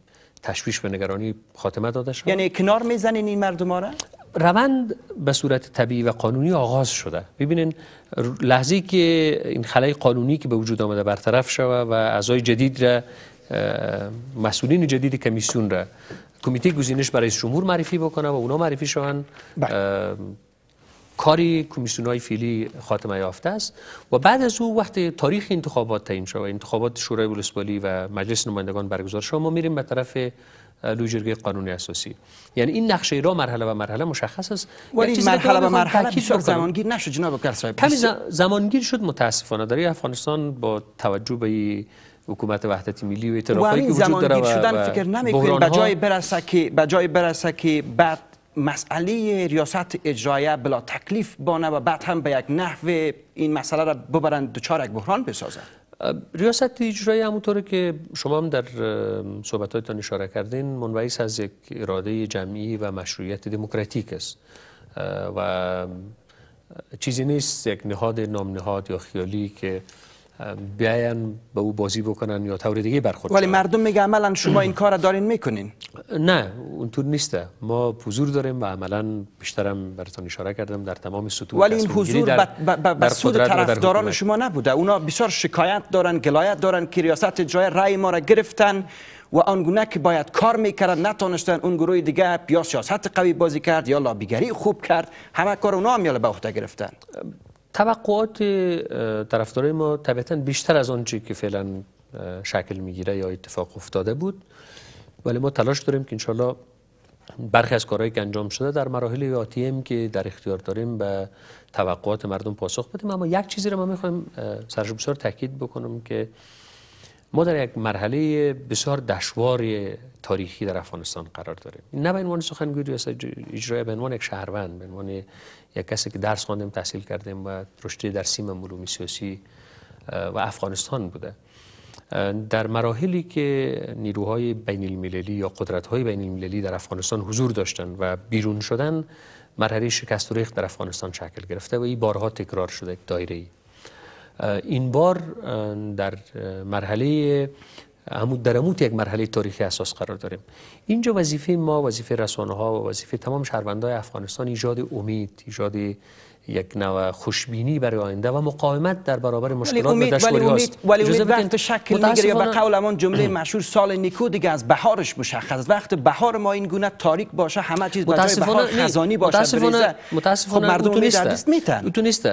Speaker 2: تشویش و نگرانی خاتمه داده شد یعنی کنار
Speaker 1: میزنین این مردمان را؟ روند
Speaker 2: به صورت طبیعی و قانونی آغاز شده ببینین لحظه که این خلای قانونی که به وجود آمده برطرف شوه و اعضای جدید را مسئولین جدید کمیسیون را کمیته گزینش برای جمهور معرفی بکنه و اونا معرفی شوند بله. کاری کمیسیون های فیلی خاتمه یافته است و بعد از او وقت تاریخ انتخابات تعیین شد انتخابات شورای ولسوالی و مجلس نمایندگان برگزار شد ما میریم به طرف لوجرگه قانون اساسی یعنی این نقشه را مرحله و مرحله مشخص است ولی مرحله و مرحله بسیار زمانگیر نشد جناب کمی زمانگیر شد متاسفانه در افغانستان با توجه به حکومت وحدت ملی و اعترافایی که وجود داره و شدن فکر نمی‌کنیم به
Speaker 1: برسه که برسه که بعد مسئله ریاست اجرایه بلا تکلیف بانه و بعد هم به یک نحو این مسئله را ببرند دوچار یک بحران
Speaker 2: بسازند ریاست اجرایی همونطوره که شما هم در صحبتهایتان اشاره کردین منویس از یک اراده جمعی و مشروعیت دموکراتیک است و چیزی نیست یک نهاد نامنهاد یا خیالی که بیاین به او بازی بکنن یا طور دیگه برخورد ولی مردم
Speaker 1: میگه عملا شما این
Speaker 2: کار دارین میکنین نه اونطور نیسته ما حضور داریم و عملا بیشترم براتون اشاره کردم در تمام سطوح ولی این حضور به سود طرفداران
Speaker 1: شما نبوده اونا بسیار شکایت دارن گلایت دارن که ریاست جای رای ما را گرفتن و آنگونه که باید کار میکرد نتانستن اون گروه دیگه یا سیاست قوی بازی کرد یا لابیگری خوب کرد همه کار اونا هم به گرفتن توقعات
Speaker 2: طرفدارای ما طبیعتا بیشتر از آنچه که فعلا شکل میگیره یا اتفاق افتاده بود ولی ما تلاش داریم که انشالله برخی از کارهایی که انجام شده در مراحل آتیم که در اختیار داریم به توقعات مردم پاسخ بدیم اما یک چیزی رو ما میخوایم سرش بسیار تاکید بکنم که ما در یک مرحله بسیار دشوار تاریخی در افغانستان قرار داریم نه به عنوان سخنگوی ریاست اجرایی به عنوان یک شهروند به عنوان یک کسی که درس خواندیم تحصیل کردیم و رشته در سیم علوم سیاسی و افغانستان بوده در مراحلی که نیروهای بین المللی یا قدرت بین المللی در افغانستان حضور داشتند و بیرون شدن مرحله شکست و در افغانستان شکل گرفته و این بارها تکرار شده یک دایره ای این بار در مرحله همون در یک مرحله تاریخی اساس قرار داریم اینجا وظیفه ما وظیفه رسانه ها و وظیفه تمام شهروندان افغانستان ایجاد امید ایجاد یک نوع خوشبینی برای آینده و مقاومت در برابر مشکلات ولی امید، و ولی امید، ولی امید وقت شکل میگیره یا به قول امان جمله
Speaker 1: مشهور سال نیکو دیگه از بهارش مشخص وقت بهار ما این گونه تاریک باشه همه چیز به جای بهار خزانی باشه متاسفانه خب مردم می تو نیست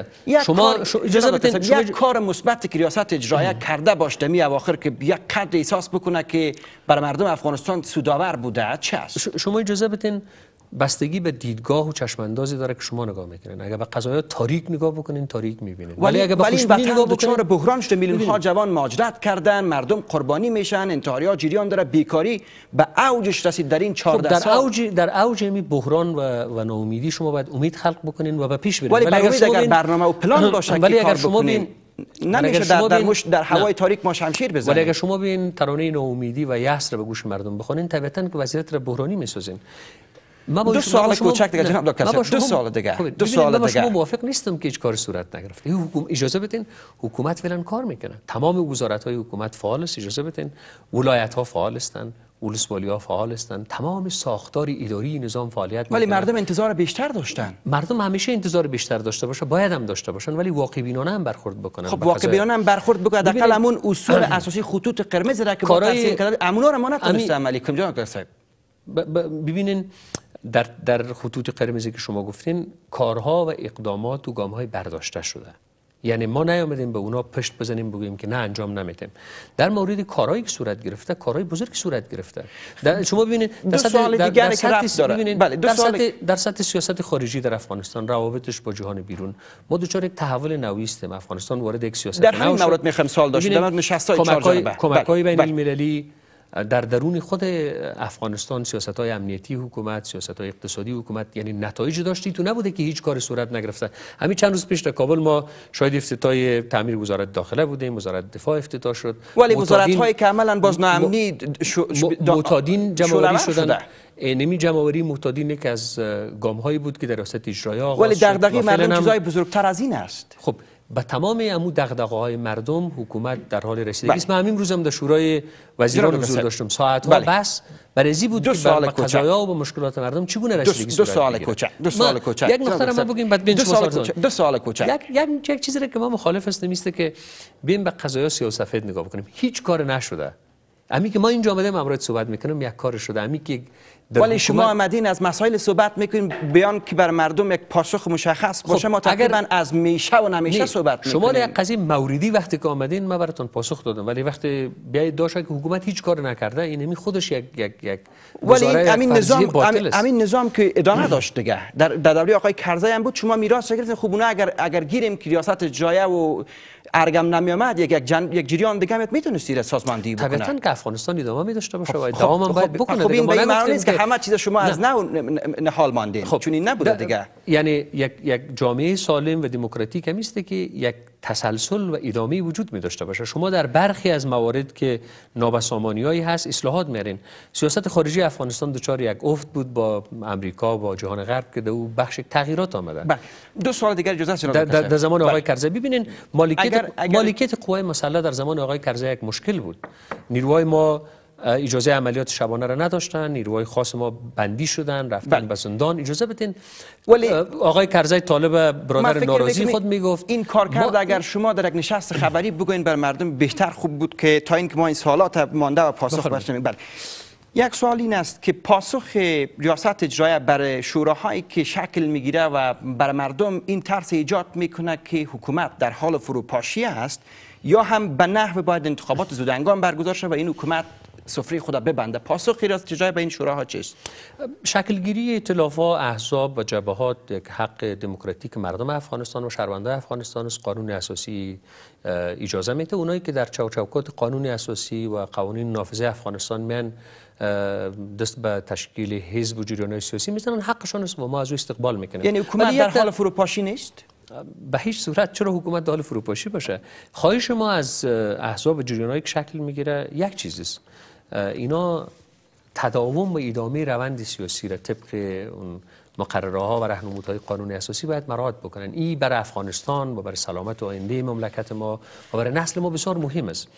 Speaker 1: شما اجازه یک کار مثبت که ریاست اجرایی کرده باشه می اواخر که یک قدر احساس بکنه که بر مردم افغانستان سوداور بوده چه شما اجازه بدین بستگی به دیدگاه و چشماندازی داره که
Speaker 2: شما نگاه میکنین اگر به قضایا تاریک نگاه بکنین تاریک میبینین ولی, ولی اگر به خوشبختی نگاه بکنین بحران
Speaker 1: شده میلیون ها جوان ماجرت کردن مردم قربانی میشن ها جریان داره بیکاری به اوجش رسید در این 14 خب، در سال اوج
Speaker 2: در اوج می بحران و, و ناامیدی شما باید امید خلق بکنین و به پیش برین ولی, ولی اگر, شما بین برنامه و پلان باشه ولی اگر شما بین
Speaker 1: نمیشه در
Speaker 2: در, مش در هوای تاریک ما شمشیر بزنیم ولی اگر شما بین ترانه ناامیدی و یحس را به گوش مردم بخونین طبیعتا که وضعیت را بحرانی میسازین دو سوال کوچک دیگه جناب دکتر دو سوال دیگه دو سوال دیگه من موافق نیستم که هیچ کاری صورت نگرفته حکومت اجازه بدین حکومت فعلا کار میکنه تمام وزارت های حکومت فعال است اجازه بدین ولایت ها فعال هستند ولسوالی ها فعال هستند تمام ساختار اداری نظام فعالیت ولی مردم
Speaker 1: انتظار بیشتر داشتن مردم
Speaker 2: همیشه انتظار بیشتر داشته باشه باید هم داشته باشن ولی واقع بینانه هم برخورد بکنن خب واقع بینانه هم
Speaker 1: برخورد بکنن حداقل همون اصول اساسی
Speaker 2: خطوط قرمز را که با تحصیل کردن امونا رو ما عملی علیکم جان ببینین در, در خطوط قرمزی که شما گفتین کارها و اقدامات و گامهای برداشته شده یعنی ما نیامدیم به اونا پشت بزنیم بگیم که نه انجام نمیدیم در مورد کارهایی که صورت گرفته کارهای بزرگ صورت گرفته در شما ببینید در بله، سطح در, سطح در, در سیاست خارجی در افغانستان روابطش با جهان بیرون ما دچار یک تحول نویست افغانستان وارد یک سیاست در همین مورد میخوام سال داشتم در مورد کمک‌های بله، بین بله. المللی در درون خود افغانستان سیاست های امنیتی حکومت سیاست های اقتصادی حکومت یعنی نتایج داشتی تو نبوده که هیچ کار صورت نگرفته همین چند روز پیش در کابل ما شاید افتتای تعمیر وزارت داخله بوده وزارت دفاع افتتاح شد ولی وزارت های که
Speaker 1: عملا باز ناامنی معتادین
Speaker 2: جمعوری شدن نمی جمعوری معتادین که از گام بود که در ریاست اجرای آغاز ولی دغدغه مردم چیزای
Speaker 1: بزرگتر از این است خب
Speaker 2: به تمام امو دغدغه های مردم حکومت در حال رسیدگی بله. است من همین روزم در شورای وزیران حضور داشتم ساعت ها بله. بس برای بود که به قضایا و به مشکلات مردم چگونه رسیدگی دو, دو سال کجا؟ دو سال یک نفر ما بگیم بعد دو سوال کجا؟ دو یک یک چیزی که ما مخالف هستیم است که بین به قضایا سیاست نگاه بکنیم هیچ کار نشده امی که ما اینجا آمده امروز صحبت میکنم یک کار
Speaker 1: شده امی که ولی شما آمدین از مسائل صحبت میکنین بیان که بر مردم یک پاسخ مشخص باشه خب، ما تقریبا از میشه و نمیشه صحبت میکنیم شما یک قضیه موردی وقتی که آمدین
Speaker 2: ما براتون پاسخ دادم ولی وقتی بیایید داشت که حکومت هیچ کار نکرده این خودش یک یک یک
Speaker 1: ولی همین نظام همین نظام که ادامه داشت دیگه در در دوره آقای کرزی هم بود شما میراث گرفتین خوبونه اگر اگر گیریم که ریاست جایه و ارگم نمیامد یک یک, جن... یک جریان دیگه هم میتونستی سازماندهی بکنه طبیعتا
Speaker 2: که افغانستان ادامه میداشته باشه خب، و خب، ادامه هم خب، باید بکنه خب این به این معنی نیست که همه چیز شما از
Speaker 1: نه نهال مانده خب چون این نبوده دیگه
Speaker 2: یعنی یک یک جامعه سالم و دموکراتیک همیسته که یک تسلسل و ادامه وجود می داشته باشه شما در برخی از موارد که نابسامانیایی هست اصلاحات میرین سیاست خارجی افغانستان دچار یک افت بود با امریکا با جهان غرب که او بخش تغییرات آمده بله. دو سوال دیگر اجازه در, در, زمان آقای بله. کرزی ببینین مالکیت اگر... مالکیت قوای مسلح در زمان آقای کرزی یک مشکل بود نیروهای ما اجازه عملیات شبانه را نداشتن نیروهای خاص ما بندی شدن رفتن بله. به زندان اجازه بدین ولی آقای کرزی طالب برادر ناراضی خود
Speaker 1: میگفت این کار کرد اگر شما در یک نشست خبری بگوین بر مردم بهتر خوب بود که تا اینکه ما این سوالات مانده و پاسخ باشیم بله یک سوال این است که پاسخ ریاست اجرایی بر شوراهایی که شکل میگیره و بر مردم این ترس ایجاد میکنه که حکومت در حال فروپاشی است یا هم به نحو باید انتخابات زودنگام برگزار شود و این حکومت سفری خدا ببنده پاسخی چه جای به این شوراها چیست گیری ائتلاف احزاب و جبهات حق
Speaker 2: دموکراتیک مردم افغانستان و شهروندان افغانستان از قانون اساسی اجازه میده اونایی که در چوچوکات قانون اساسی و قوانین نافذه افغانستان من دست به تشکیل حزب و جریانهای سیاسی میزنن حقشان است و ما از او استقبال میکنیم یعنی حکومت در حال
Speaker 1: فروپاشی نیست
Speaker 2: به هیچ صورت چرا حکومت دال فروپاشی باشه خواهش ما از احزاب جریانایی که شکل میگیره یک چیزیست اینا تداوم و ادامه روند سیاسی را طبق اون مقرره ها و های قانون اساسی باید مراد بکنن این برای افغانستان و برای سلامت و آینده مملکت ما و برای نسل ما بسیار مهم است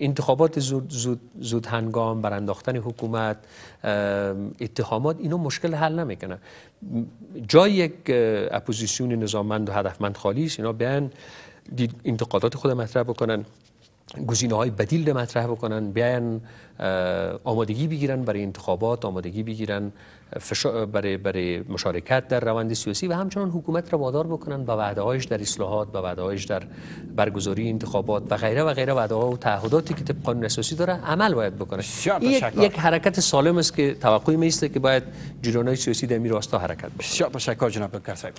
Speaker 2: انتخابات زود, زود, زود هنگام برانداختن حکومت اتهامات اینو مشکل حل نمیکنه جای یک اپوزیسیون نظاممند و هدفمند خالی است اینا بیان انتقادات خود مطرح بکنن گزینه های بدیل مطرح بکنن بیاین آمادگی بگیرن برای انتخابات آمادگی بگیرن برای, برای مشارکت در روند سیاسی و همچنان حکومت را وادار بکنن به وعده هایش در اصلاحات به وعده هایش در برگزاری انتخابات و غیره و غیره وعده ها و تعهداتی که طبق قانون اساسی داره عمل باید بکنه یک, یک حرکت سالم است که توقعی میسته که باید های سیاسی در می راستا حرکت بکنه بسیار جناب
Speaker 1: دکتر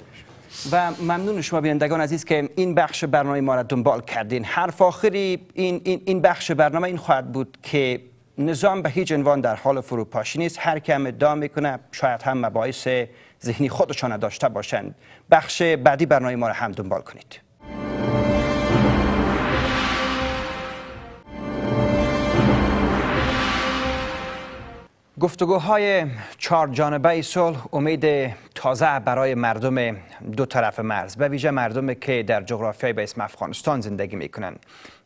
Speaker 1: و ممنون شما بینندگان عزیز که این بخش برنامه ما را دنبال کردین حرف آخری این, این, این بخش برنامه این خواهد بود که نظام به هیچ عنوان در حال فروپاشی نیست هر کم ادعا میکنه شاید هم مباعث ذهنی خودشان داشته باشند بخش بعدی برنامه ما را هم دنبال کنید گفتگوهای چهار جانبه صلح امید تازه برای مردم دو طرف مرز به ویژه مردم که در جغرافیای به اسم افغانستان زندگی میکنن.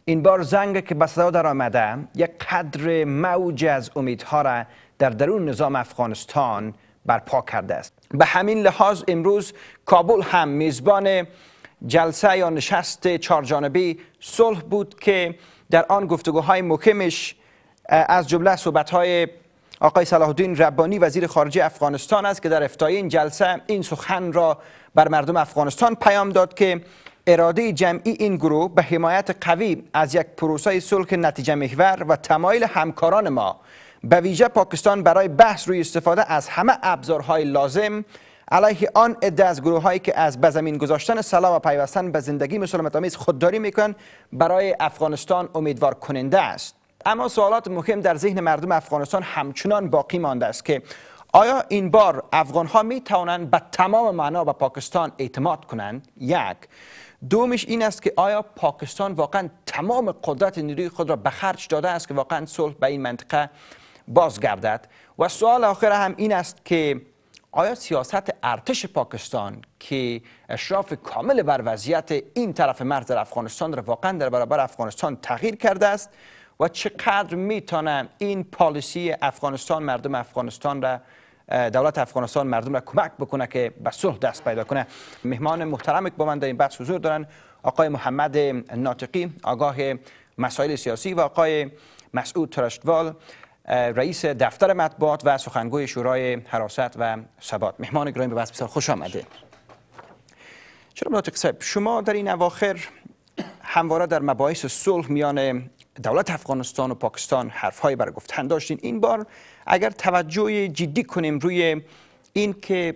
Speaker 1: این بار زنگ که به صدا در آمده یک قدر موج از امیدها را در درون نظام افغانستان برپا کرده است به همین لحاظ امروز کابل هم میزبان جلسه یا نشست چهارجانبی صلح بود که در آن گفتگوهای مکمش از جمله صحبت‌های آقای صلاح الدین ربانی وزیر خارجه افغانستان است که در افتای این جلسه این سخن را بر مردم افغانستان پیام داد که اراده جمعی این گروه به حمایت قوی از یک پروسه صلح نتیجه محور و تمایل همکاران ما به ویژه پاکستان برای بحث روی استفاده از همه ابزارهای لازم علیه آن عده از گروه هایی که از بزمین گذاشتن سلام و پیوستن به زندگی مسلمت آمیز خودداری میکنند برای افغانستان امیدوار کننده است اما سوالات مهم در ذهن مردم افغانستان همچنان باقی مانده است که آیا این بار افغان ها می توانند به تمام معنا به پاکستان اعتماد کنند یک دومش این است که آیا پاکستان واقعا تمام قدرت نیروی خود را به خرج داده است که واقعا صلح به این منطقه بازگردد و سوال آخر هم این است که آیا سیاست ارتش پاکستان که اشراف کامل بر وضعیت این طرف مرز افغانستان را واقعا در برابر افغانستان تغییر کرده است و چقدر میتونم این پالیسی افغانستان مردم افغانستان را دولت افغانستان مردم را کمک بکنه که به صلح دست پیدا کنه مهمان محترم با من در این بحث حضور دارن آقای محمد ناطقی آگاه مسائل سیاسی و آقای مسعود ترشتوال رئیس دفتر مطبوعات و سخنگوی شورای حراست و ثبات مهمان گرامی به بحث بسیار خوش آمده چرا شما در این اواخر همواره در مباحث صلح میان دولت افغانستان و پاکستان حرفهایی برای گفتن داشتین این بار اگر توجه جدی کنیم روی این که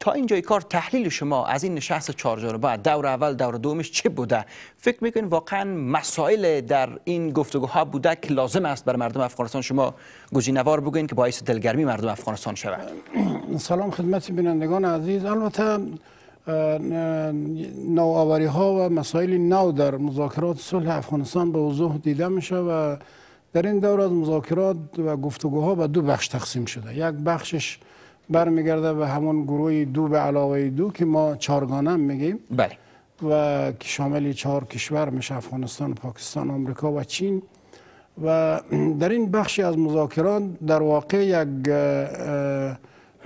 Speaker 1: تا اینجای کار تحلیل شما از این نشست چهار جانبه دور اول دور دومش چه بوده فکر میکنین واقعا مسائل در این گفتگوها بوده که لازم است بر مردم افغانستان شما گزینوار بگین که باعث دلگرمی مردم افغانستان شود
Speaker 4: سلام خدمت بینندگان عزیز البته نوآوری ها و مسائل نو در مذاکرات صلح افغانستان به وضوح دیده میشه و در این دور از مذاکرات و گفتگوها به دو بخش تقسیم شده یک بخشش برمیگرده به همون گروه دو به علاوه دو که ما چارگانه میگیم بله و که شامل چهار کشور میشه افغانستان پاکستان آمریکا و چین و در این بخشی از مذاکرات در واقع یک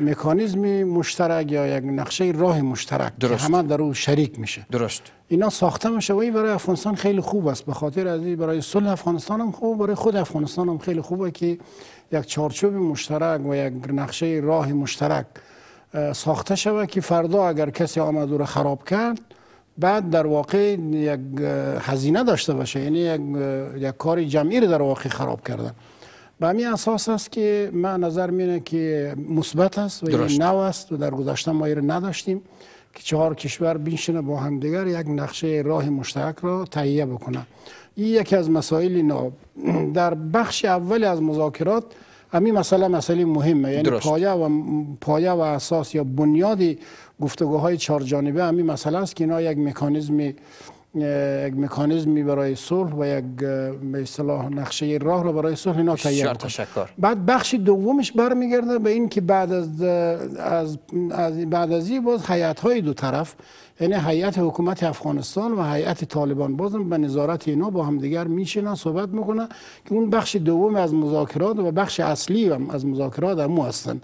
Speaker 4: مکانیزمی مشترک یا یک نقشه راه مشترک درست. که همه در او شریک میشه درست اینا ساخته میشه و این برای افغانستان خیلی خوب است به خاطر از این برای صلح افغانستان هم خوب برای خود افغانستان هم خیلی خوبه که یک چارچوب مشترک و یک نقشه راه مشترک ساخته شود که فردا اگر کسی آمد و خراب کرد بعد در واقع یک هزینه داشته باشه یعنی یک, یک کار جمعی در واقع خراب کرده. به همین اساس است که من نظر میانه که مثبت است و این نو است و در گذشته ما نداشتیم که چهار کشور بینشنه با هم دیگر یک نقشه راه مشترک را تهیه بکنه این یکی از مسائل ناب در بخش اول از مذاکرات همین مسئله مسئله مهمه یعنی پایه و پایه و اساس یا بنیادی گفتگوهای چهار جانبه همین مسئله است که اینا یک مکانیزم یک مکانیزمی برای صلح و یک به اصطلاح نقشه راه رو برای صلح اینا تهیه بعد بخش دومش برمیگرده به این که بعد از از, از بعد از این باز هیئت های دو طرف یعنی هیئت حکومت افغانستان و هیئت طالبان بازم به نظارت اینا با هم دیگر میشینن صحبت میکنن که اون بخش دوم از مذاکرات و بخش اصلی از مذاکرات هم هستن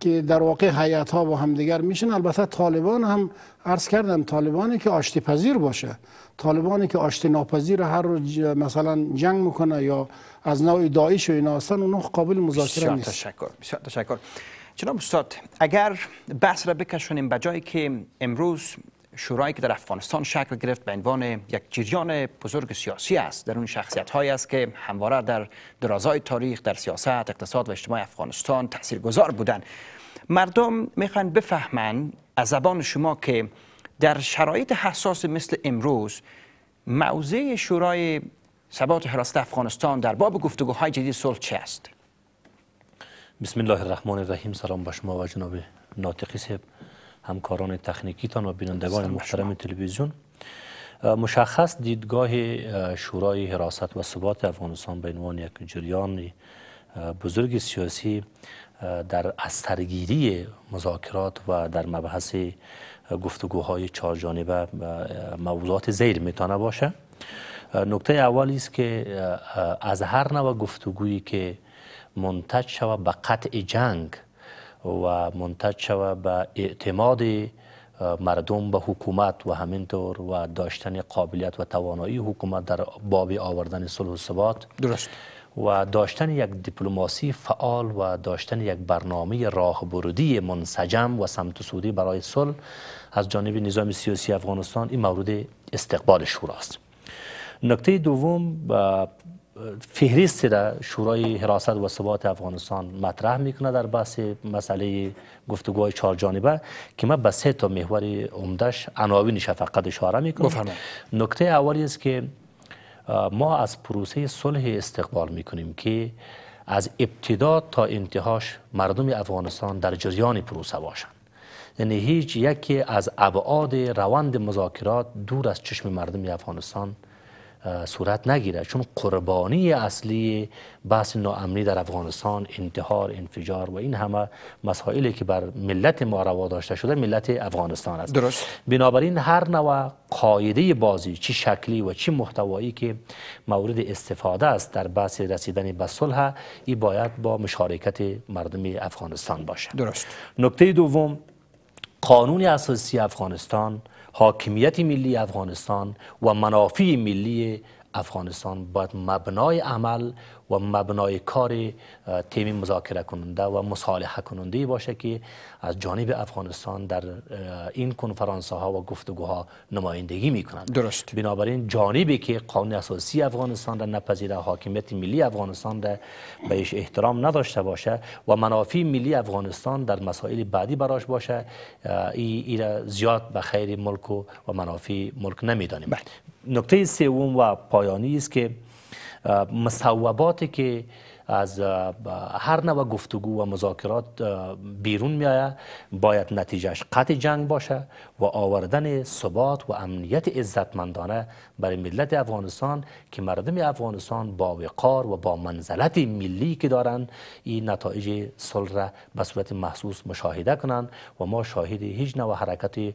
Speaker 4: که در واقع حیات ها با همدیگر میشن البته طالبان هم عرض کردم طالبانی که آشتی پذیر باشه طالبانی که آشتی ناپذیر هر روز مثلا جنگ میکنه یا از نوع داعش و اینا هستن اونها قابل مذاکره نیست
Speaker 1: تشکر بسیار تشکر جناب استاد اگر بحث را بکشونیم به جایی که امروز شورایی که در افغانستان شکل گرفت به عنوان یک جریان بزرگ سیاسی است در اون شخصیت هایی است که همواره در درازای تاریخ در سیاست اقتصاد و اجتماع افغانستان گذار بودند مردم میخوان بفهمند از زبان شما که در شرایط حساس مثل امروز موضع شورای ثبات حراست افغانستان در باب گفتگوهای جدید صلح چه است
Speaker 3: بسم الله الرحمن الرحیم سلام به شما و جناب ناطقی همکاران تان و بینندگان محترم تلویزیون مشخص دیدگاه شورای حراست و ثبات افغانستان به عنوان یک جریان بزرگ سیاسی در اثرگیری مذاکرات و در مبحث گفتگوهای چهار جانبه موضوعات زیر میتونه باشه نکته اولی است که از هر نوع گفتگویی که منتج شود به قطع جنگ و منتج شوه به اعتماد مردم به حکومت و همینطور و داشتن قابلیت و توانایی حکومت در باب آوردن صلح و ثبات درست و داشتن یک دیپلماسی فعال و داشتن یک برنامه راهبردی منسجم و سمت سودی برای صلح از جانب نظام سیاسی افغانستان این مورد استقبال شوراست نکته دوم فهرستی را شورای حراست و ثبات افغانستان مطرح میکنه در بحث مسئله گفتگوهای چهارجانبه که ما به سه تا محور عمدهش عناوینش فقط اشاره میکنم نکته اولی است که ما از پروسه صلح استقبال میکنیم که از ابتدا تا انتهاش مردم افغانستان در جریان پروسه باشند یعنی هیچ یکی از ابعاد روند مذاکرات دور از چشم مردم افغانستان صورت نگیره چون قربانی اصلی بحث ناامنی در افغانستان انتحار انفجار و این همه مسائلی که بر ملت ما روا داشته شده ملت افغانستان است درست بنابراین هر نوع قاعده بازی چی شکلی و چی محتوایی که مورد استفاده است در بحث رسیدن به صلح این باید با مشارکت مردم افغانستان باشه درست نکته دوم قانون اساسی افغانستان حاکمیت ملی افغانستان و منافع ملی افغانستان باید مبنای عمل و مبنای کار تیم مذاکره کننده و مصالحه کننده باشه که از جانب افغانستان در این کنفرانس و گفتگوها نمایندگی میکنند درست بنابراین جانبی که قانون اساسی افغانستان را نپذیره حاکمیت ملی افغانستان را بهش احترام نداشته باشه و منافع ملی افغانستان در مسائل بعدی براش باشه ای, زیاد به خیر ملک و منافع ملک نمیدانیم بله. نکته سوم و پایانی است که مصوباتی که از هر نوع گفتگو و مذاکرات بیرون می آید باید نتیجهش قطع جنگ باشه و آوردن ثبات و امنیت عزتمندانه برای ملت افغانستان که مردم افغانستان با وقار و با منزلت ملی که دارند این نتایج صلح را به صورت محسوس مشاهده کنند و ما شاهد هیچ نوع حرکت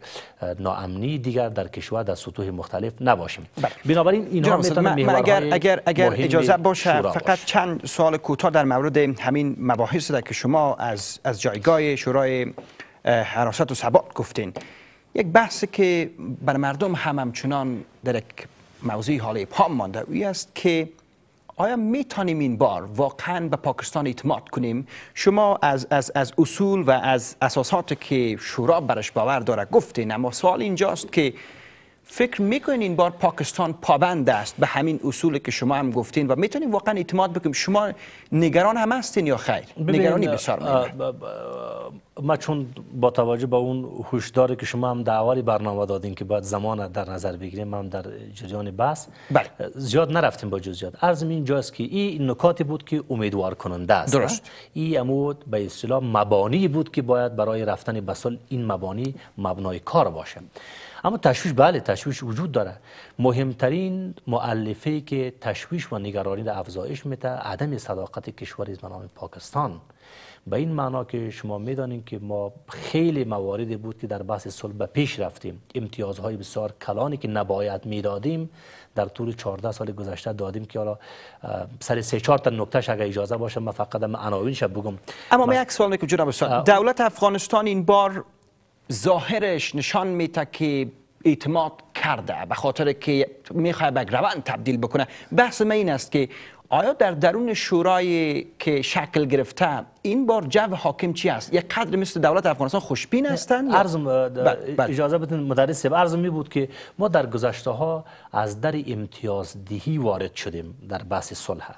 Speaker 3: ناامنی دیگر در کشور در سطوح مختلف نباشیم بله. بنابراین اینها میتونه اگر اگر اگر اجازه باشه فقط
Speaker 1: چند سوال کوتاه در مورد همین مباحثی که شما از از جایگاه شورای حراست و ثبات گفتین یک بحث که بر مردم هم همچنان در یک موضوع حال پام مانده است که آیا می تانیم این بار واقعا به پاکستان اعتماد کنیم شما از, از, از اصول و از اساسات که شورا برش باور داره گفتین اما سوال اینجاست که فکر میکنین این بار پاکستان پابند است به همین اصول که شما هم گفتین و میتونیم واقعا اعتماد بکنیم شما نگران هم هستین یا خیر نگرانی بسیار
Speaker 3: ما چون با توجه به اون هوشداری که شما هم در برنامه دادین که باید زمان در نظر بگیریم ما هم در جریان بس بله. زیاد نرفتیم با جزئیات عرض این جاست که این نکاتی بود که امیدوار کننده است درست این امود به اصطلاح مبانی بود که باید برای رفتن به این مبانی مبنای کار باشه اما تشویش بله تشویش وجود داره مهمترین معلفه که تشویش و نگرانی در افزایش میته عدم صداقت کشور از نام پاکستان به این معنا که شما میدانید که ما خیلی مواردی بود که در بحث صلح به پیش رفتیم امتیازهای بسیار کلانی که نباید میدادیم در طول 14 سال گذشته دادیم که حالا سر سه چهار تا نکتهش اگر اجازه باشه من فقط عناوینش بگم
Speaker 1: اما من یک سوال میکنم جناب دولت افغانستان این بار ظاهرش نشان میده که اعتماد کرده به خاطر که میخواه به روند تبدیل بکنه بحث من این است که آیا در درون شورای که شکل گرفته این
Speaker 3: بار جو حاکم چی است یک قدر مثل دولت افغانستان خوشبین هستند ارزم بله، بله. اجازه بدین مدرس ارزم می بود که ما در گذشته ها از در امتیاز دهی وارد شدیم در بحث صلح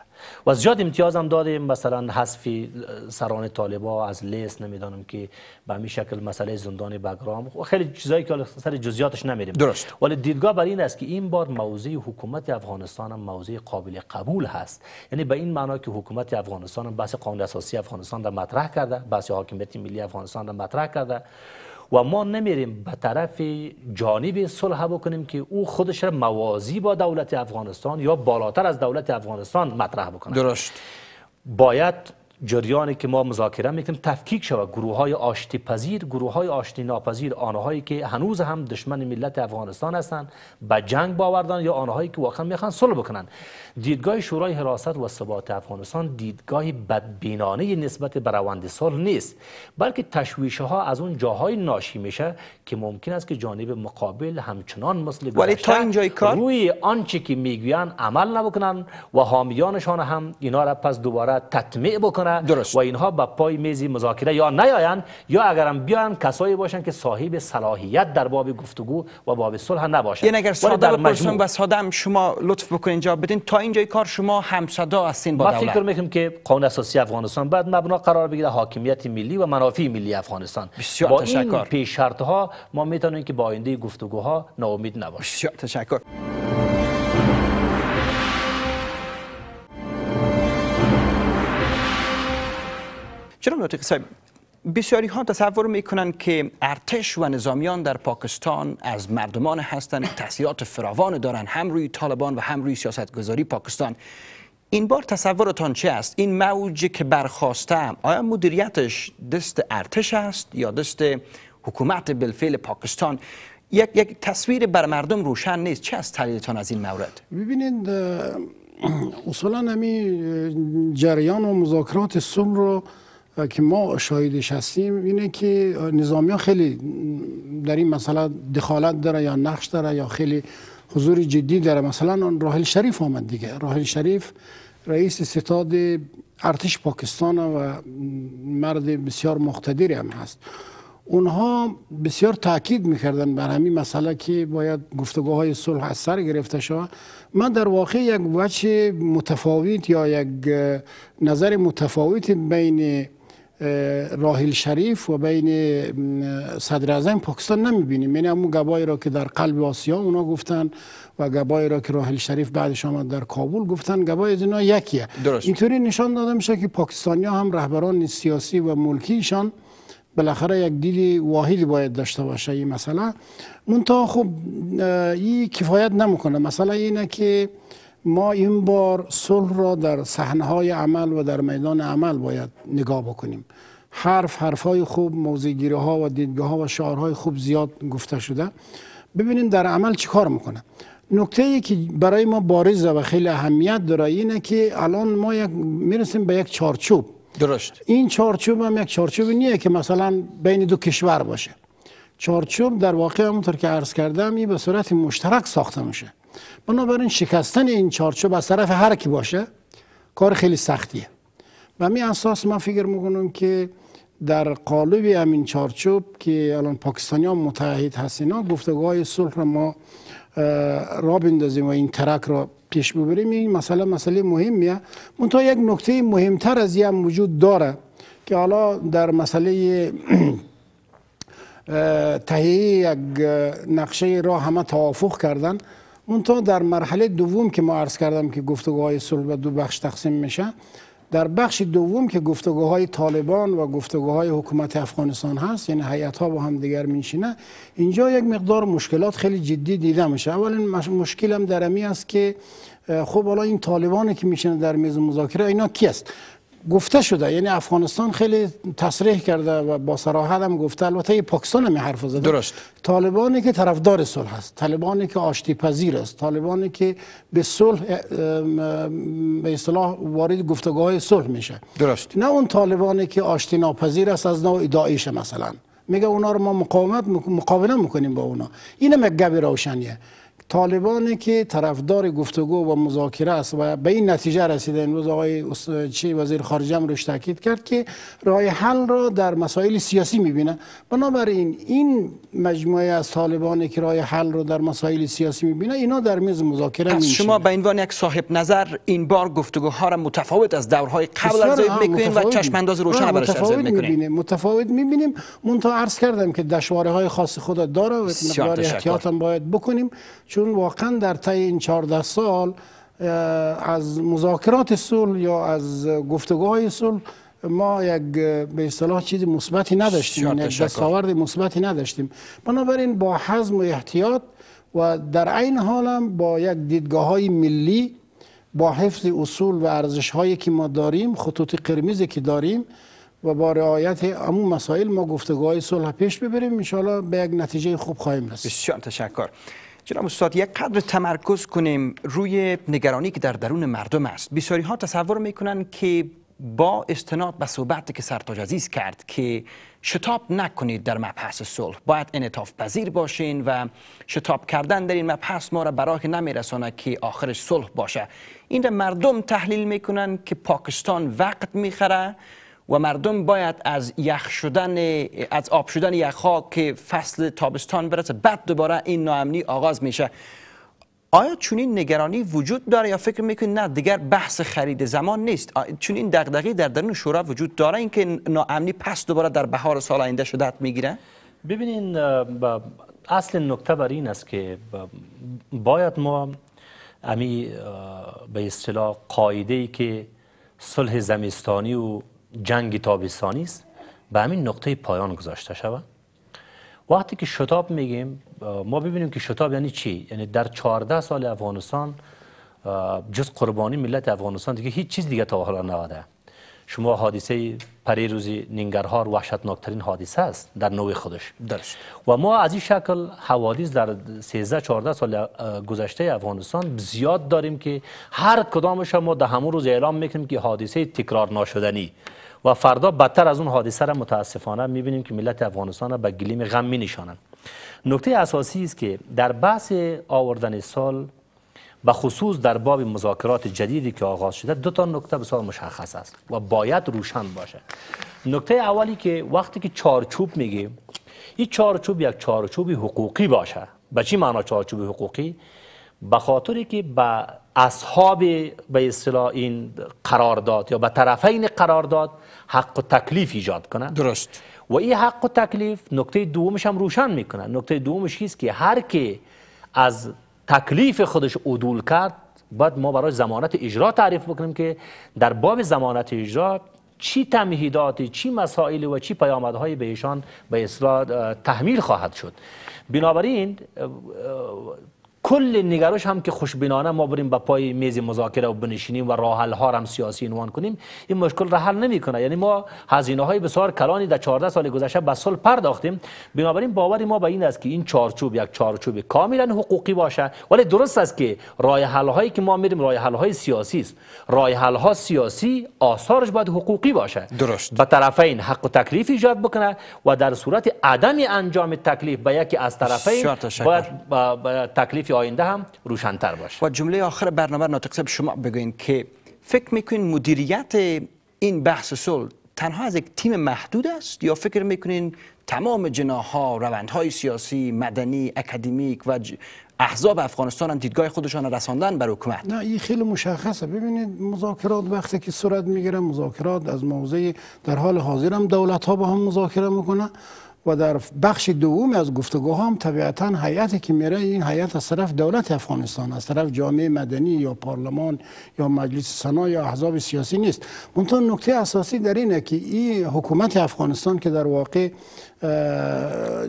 Speaker 3: و زیاد امتیاز هم دادیم مثلا حذف سران طالبا از لیست نمیدانم که به می شکل مسئله زندان بگرام و خیلی چیزایی که سر جزیاتش نمیریم درست ولی دیدگاه بر این است که این بار موضع حکومت افغانستان هم موضع قابل قبول هست یعنی به این معنا که حکومت افغانستان بحث قانون اساسی افغانستان را مطرح کرده بحث حاکمیت ملی افغانستان را مطرح کرده و ما نمیریم به طرف جانب صلح بکنیم که او خودش را موازی با دولت افغانستان یا بالاتر از دولت افغانستان مطرح بکنه درست باید جریانی که ما مذاکره میکنیم تفکیک شود گروه های آشتی پذیر گروه های آشتی ناپذیر آنهایی که هنوز هم دشمن ملت افغانستان هستند به جنگ باوردن یا آنهایی که واقعا میخوان صلح بکنن دیدگاه شورای حراست و ثبات افغانستان دیدگاه بدبینانه نسبت به روند نیست بلکه تشویش ها از اون جاهای ناشی میشه که ممکن است که جانب مقابل همچنان مثل ولی کار روی آنچه که میگویند عمل نبکنن و حامیانشان هم اینا را پس دوباره تطمیع بکنن درست. و اینها به پای میز مذاکره یا نیاین یا اگرم بیان کسایی باشن که صاحب صلاحیت در باب گفتگو و باب صلح نباشند. یعنی اگر ساده بپرسم
Speaker 1: و شما لطف بکنید جواب بدین تا اینجای کار شما همصدا هستین با دولت ما فکر
Speaker 3: میکنیم که قانون اساسی افغانستان بعد مبنا قرار بگیره حاکمیت ملی و منافع ملی افغانستان بسیار با تشکر. این پیش شرط ها ما میتونیم که با آینده گفتگوها ناامید نباشیم بسیار تشکر
Speaker 1: چرا خب، بسیاری ها تصور میکنن که ارتش و نظامیان در پاکستان از مردمان هستند تحصیلات فراوان دارند هم روی طالبان و هم روی گذاری پاکستان این بار تصورتان چه است این موج که برخواسته آیا مدیریتش دست ارتش است یا دست حکومت بالفعل پاکستان یک یک تصویر بر مردم روشن نیست چه است تحلیلتان از این مورد
Speaker 4: ببینید اصولا همین جریان و مذاکرات سوم رو که ما شاهدش هستیم اینه که نظامی ها خیلی در این مسئله دخالت داره یا نقش داره یا خیلی حضور جدی داره مثلا راهل شریف آمد دیگه راهل شریف رئیس ستاد ارتش پاکستان و مرد بسیار مقتدری هم هست اونها بسیار تاکید میکردن بر همین مسئله که باید گفتگوهای صلح از سر گرفته شود من در واقع یک وجه متفاوت یا یک نظر متفاوت بین راهیل شریف و بین صدر اعظم پاکستان نمیبینیم یعنی همون گبایی را که در قلب آسیا اونا گفتن و گبایی را که راهیل شریف بعدش آمد در کابل گفتن گبای از اینا یکیه اینطوری نشان داده میشه که پاکستانیا هم رهبران سیاسی و ملکیشان بالاخره یک دیل واحد باید داشته باشه این مسئله منتها خب این کفایت نمیکنه مسئله اینه که ما این بار صلح را در صحنه های عمل و در میدان عمل باید نگاه بکنیم حرف حرف های خوب گیره ها و دیدگاه ها و شعارهای خوب زیاد گفته شده ببینیم در عمل چی کار میکنه نکته ای که برای ما بارزه و خیلی اهمیت داره اینه که الان ما یک میرسیم به یک چارچوب درست این چارچوب هم یک چارچوب نیه که مثلا بین دو کشور باشه چارچوب در واقع همونطور که عرض کردم این به صورت مشترک ساخته میشه بنابراین شکستن این چارچوب از طرف هر کی باشه کار خیلی سختیه و می اساس من فکر میکنم که در قالب همین چارچوب که الان پاکستانی ها متعهد هست اینا گفتگاه صلح را ما را بندازیم و این ترک را پیش ببریم این مسئله مسئله مهمیه منتها یک نکته مهمتر از این وجود داره که حالا در مسئله تهیه یک نقشه راه همه توافق کردن منتها در مرحله دوم که ما عرض کردم که گفتگوهای صلح به دو بخش تقسیم میشه در بخش دوم که گفتگوهای طالبان و گفتگوهای حکومت افغانستان هست یعنی هیئت ها با هم دیگر میشینه اینجا یک مقدار مشکلات خیلی جدی دیده میشه اول مشکل هم درمی است که خب حالا این طالبانی که میشینه در میز مذاکره اینا کی است گفته شده یعنی افغانستان خیلی تصریح کرده و با صراحت هم گفته البته پاکستان هم حرف زده درست طالبانی که طرفدار صلح هست طالبانی که آشتی پذیر است طالبانی که به صلح به اصطلاح وارد گفتگاه صلح میشه درست نه اون طالبانی که آشتی ناپذیر است از نوع داعش مثلا میگه اونا رو ما مقاومت مقابله میکنیم با اونا اینم یک گبی روشنیه طالبان که طرفدار گفتگو و مذاکره است و به این نتیجه رسیده امروز آقای چی وزیر خارجه هم روش تاکید کرد که راه حل را در مسائل سیاسی میبینه بنابراین این مجموعه از طالبان که راه حل را در مسائل سیاسی میبینه اینا در میز مذاکره میشه شما
Speaker 1: به عنوان یک صاحب نظر این بار گفتگوها را متفاوت از دورهای قبل ارزیابی میکنین و چشم انداز روشن برای متفاوت میبینیم
Speaker 4: متفاوت میبینیم من تو عرض کردم که دشواره های خاص خود داره و باید احتیاط هم باید بکنیم چون واقعا در طی این 14 سال از مذاکرات صلح یا از گفتگوهای صلح ما یک به اصطلاح چیز مثبتی نداشتیم یک دستاورد مثبتی نداشتیم بنابراین با حزم و احتیاط و در این حال با یک دیدگاه های ملی با حفظ اصول و ارزش هایی که ما داریم خطوط قرمزی که داریم و با رعایت همون مسائل ما گفتگاه های صلح پیش ببریم انشاءالله به یک نتیجه خوب خواهیم رسید
Speaker 1: بسیار تشکر جناب استاد یک قدر تمرکز کنیم روی نگرانی که در درون مردم است بسیاری ها تصور میکنن که با استناد به صحبت که سرتاج عزیز کرد که شتاب نکنید در مبحث صلح باید انعطاف پذیر باشین و شتاب کردن در این مبحث ما را برای نمیرسانه که آخرش صلح باشه این مردم تحلیل میکنن که پاکستان وقت میخره و مردم باید از یخ شدن از آب شدن یخها که فصل تابستان برسه بعد دوباره این ناامنی آغاز میشه آیا چونین نگرانی وجود داره یا فکر میکنید نه دیگر بحث خرید زمان نیست چون این دغدغه در درون شورا وجود داره اینکه ناامنی
Speaker 3: پس دوباره در بهار سال آینده شدت میگیره ببینین اصل نکته بر این است که باید ما امی به اصطلاح قاعده ای که صلح زمستانی و جنگ تابستانی است به همین نقطه پایان گذاشته شود وقتی که شتاب میگیم ما ببینیم که شتاب یعنی چی یعنی در 14 سال افغانستان جز قربانی ملت افغانستان دیگه هیچ چیز دیگه تا حالا نواده شما حادثه روزی نینگرهار وحشتناکترین حادثه است در نوع خودش درست و ما از این شکل حوادث در 13 14 سال گذشته افغانستان زیاد داریم که هر کدامش ما در همون روز اعلام میکنیم که حادثه تکرار ناشدنی و فردا بدتر از اون حادثه را متاسفانه میبینیم که ملت افغانستان را به گلیم غم می نشانند نکته اساسی است که در بحث آوردن سال به خصوص در باب مذاکرات جدیدی که آغاز شده دو تا نکته بسیار مشخص است و باید روشن باشه نکته اولی که وقتی که چارچوب میگه، این چارچوب یک چارچوب حقوقی باشه به چی معنا چارچوب حقوقی به خاطری که به اصحاب به اصطلاح این قرارداد یا به طرفین قرارداد حق و تکلیف ایجاد کنند درست و این حق و تکلیف نکته دومش هم روشن میکنه نکته دومش هست که هر که از تکلیف خودش عدول کرد باید ما برای زمانت اجرا تعریف بکنیم که در باب زمانت اجرا چی تمهیداتی چی مسائل و چی پیامدهای به ایشان به اصلاح تحمیل خواهد شد بنابراین کل نگرش هم که خوشبینانه ما بریم به پای میز مذاکره و بنشینیم و راه ها هم سیاسی عنوان کنیم این مشکل را حل نمیکنه یعنی ما هزینه های بسیار کلانی در 14 سال گذشته به صلح پرداختیم بنابراین باور ما به این است که این چارچوب یک چارچوب کاملا حقوقی باشه ولی درست است که راه حل هایی که ما میریم راه حل های سیاسی است راه حل ها سیاسی آثارش باید حقوقی باشه درست به طرفین حق و تکلیف ایجاد بکنه و در صورت عدم انجام تکلیف به یکی از طرفین باید با با تکلیف که آینده هم روشنتر باشه و
Speaker 1: جمله آخر برنامه ناطق صاحب شما بگوین که فکر میکنین مدیریت این بحث صلح تنها از یک تیم محدود است یا فکر میکنین تمام جناها روندهای سیاسی مدنی اکادمیک و احزاب افغانستان هم دیدگاه خودشان رساندن بر حکومت
Speaker 4: نه این خیلی مشخصه ببینید مذاکرات وقتی که صورت میگیره مذاکرات از موضع در حال حاضر هم دولت ها با هم مذاکره میکنن. و در بخش دوم از گفتگوها هم طبیعتا حیاتی که میره این حیات از طرف دولت افغانستان از طرف جامعه مدنی یا پارلمان یا مجلس سنا یا احزاب سیاسی نیست منتها نکته اساسی در اینه که این حکومت افغانستان که در واقع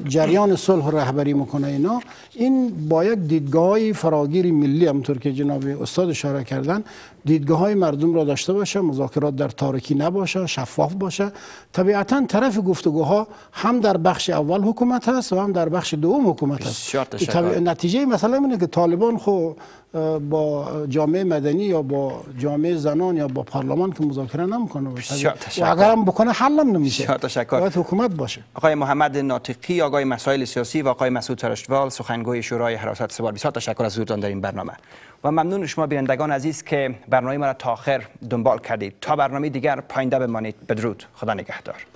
Speaker 4: جریان صلح رهبری میکنه اینا این با یک دیدگاه فراگیر ملی همطور که جناب استاد اشاره کردن دیدگاه های مردم را داشته باشه مذاکرات در تاریکی نباشه شفاف باشه طبیعتا طرف گفتگوها هم در بخش اول حکومت هست و هم در بخش دوم حکومت هست طب... نتیجه مثلا اینه که طالبان خو با جامعه مدنی یا با جامعه زنان یا با پارلمان که مذاکره نمیکنه و اگر هم بکنه حل هم نمیشه باید حکومت باشه
Speaker 1: آقای محمد ناطقی آقای مسائل سیاسی و آقای مسعود ترشتوال سخنگوی شورای حراست سوال بسیار تشکر از حضورتان در این برنامه و ممنون شما بینندگان عزیز که برنامه ما را تا آخر دنبال کردید تا برنامه دیگر پاینده بمانید بدرود خدا نگهدار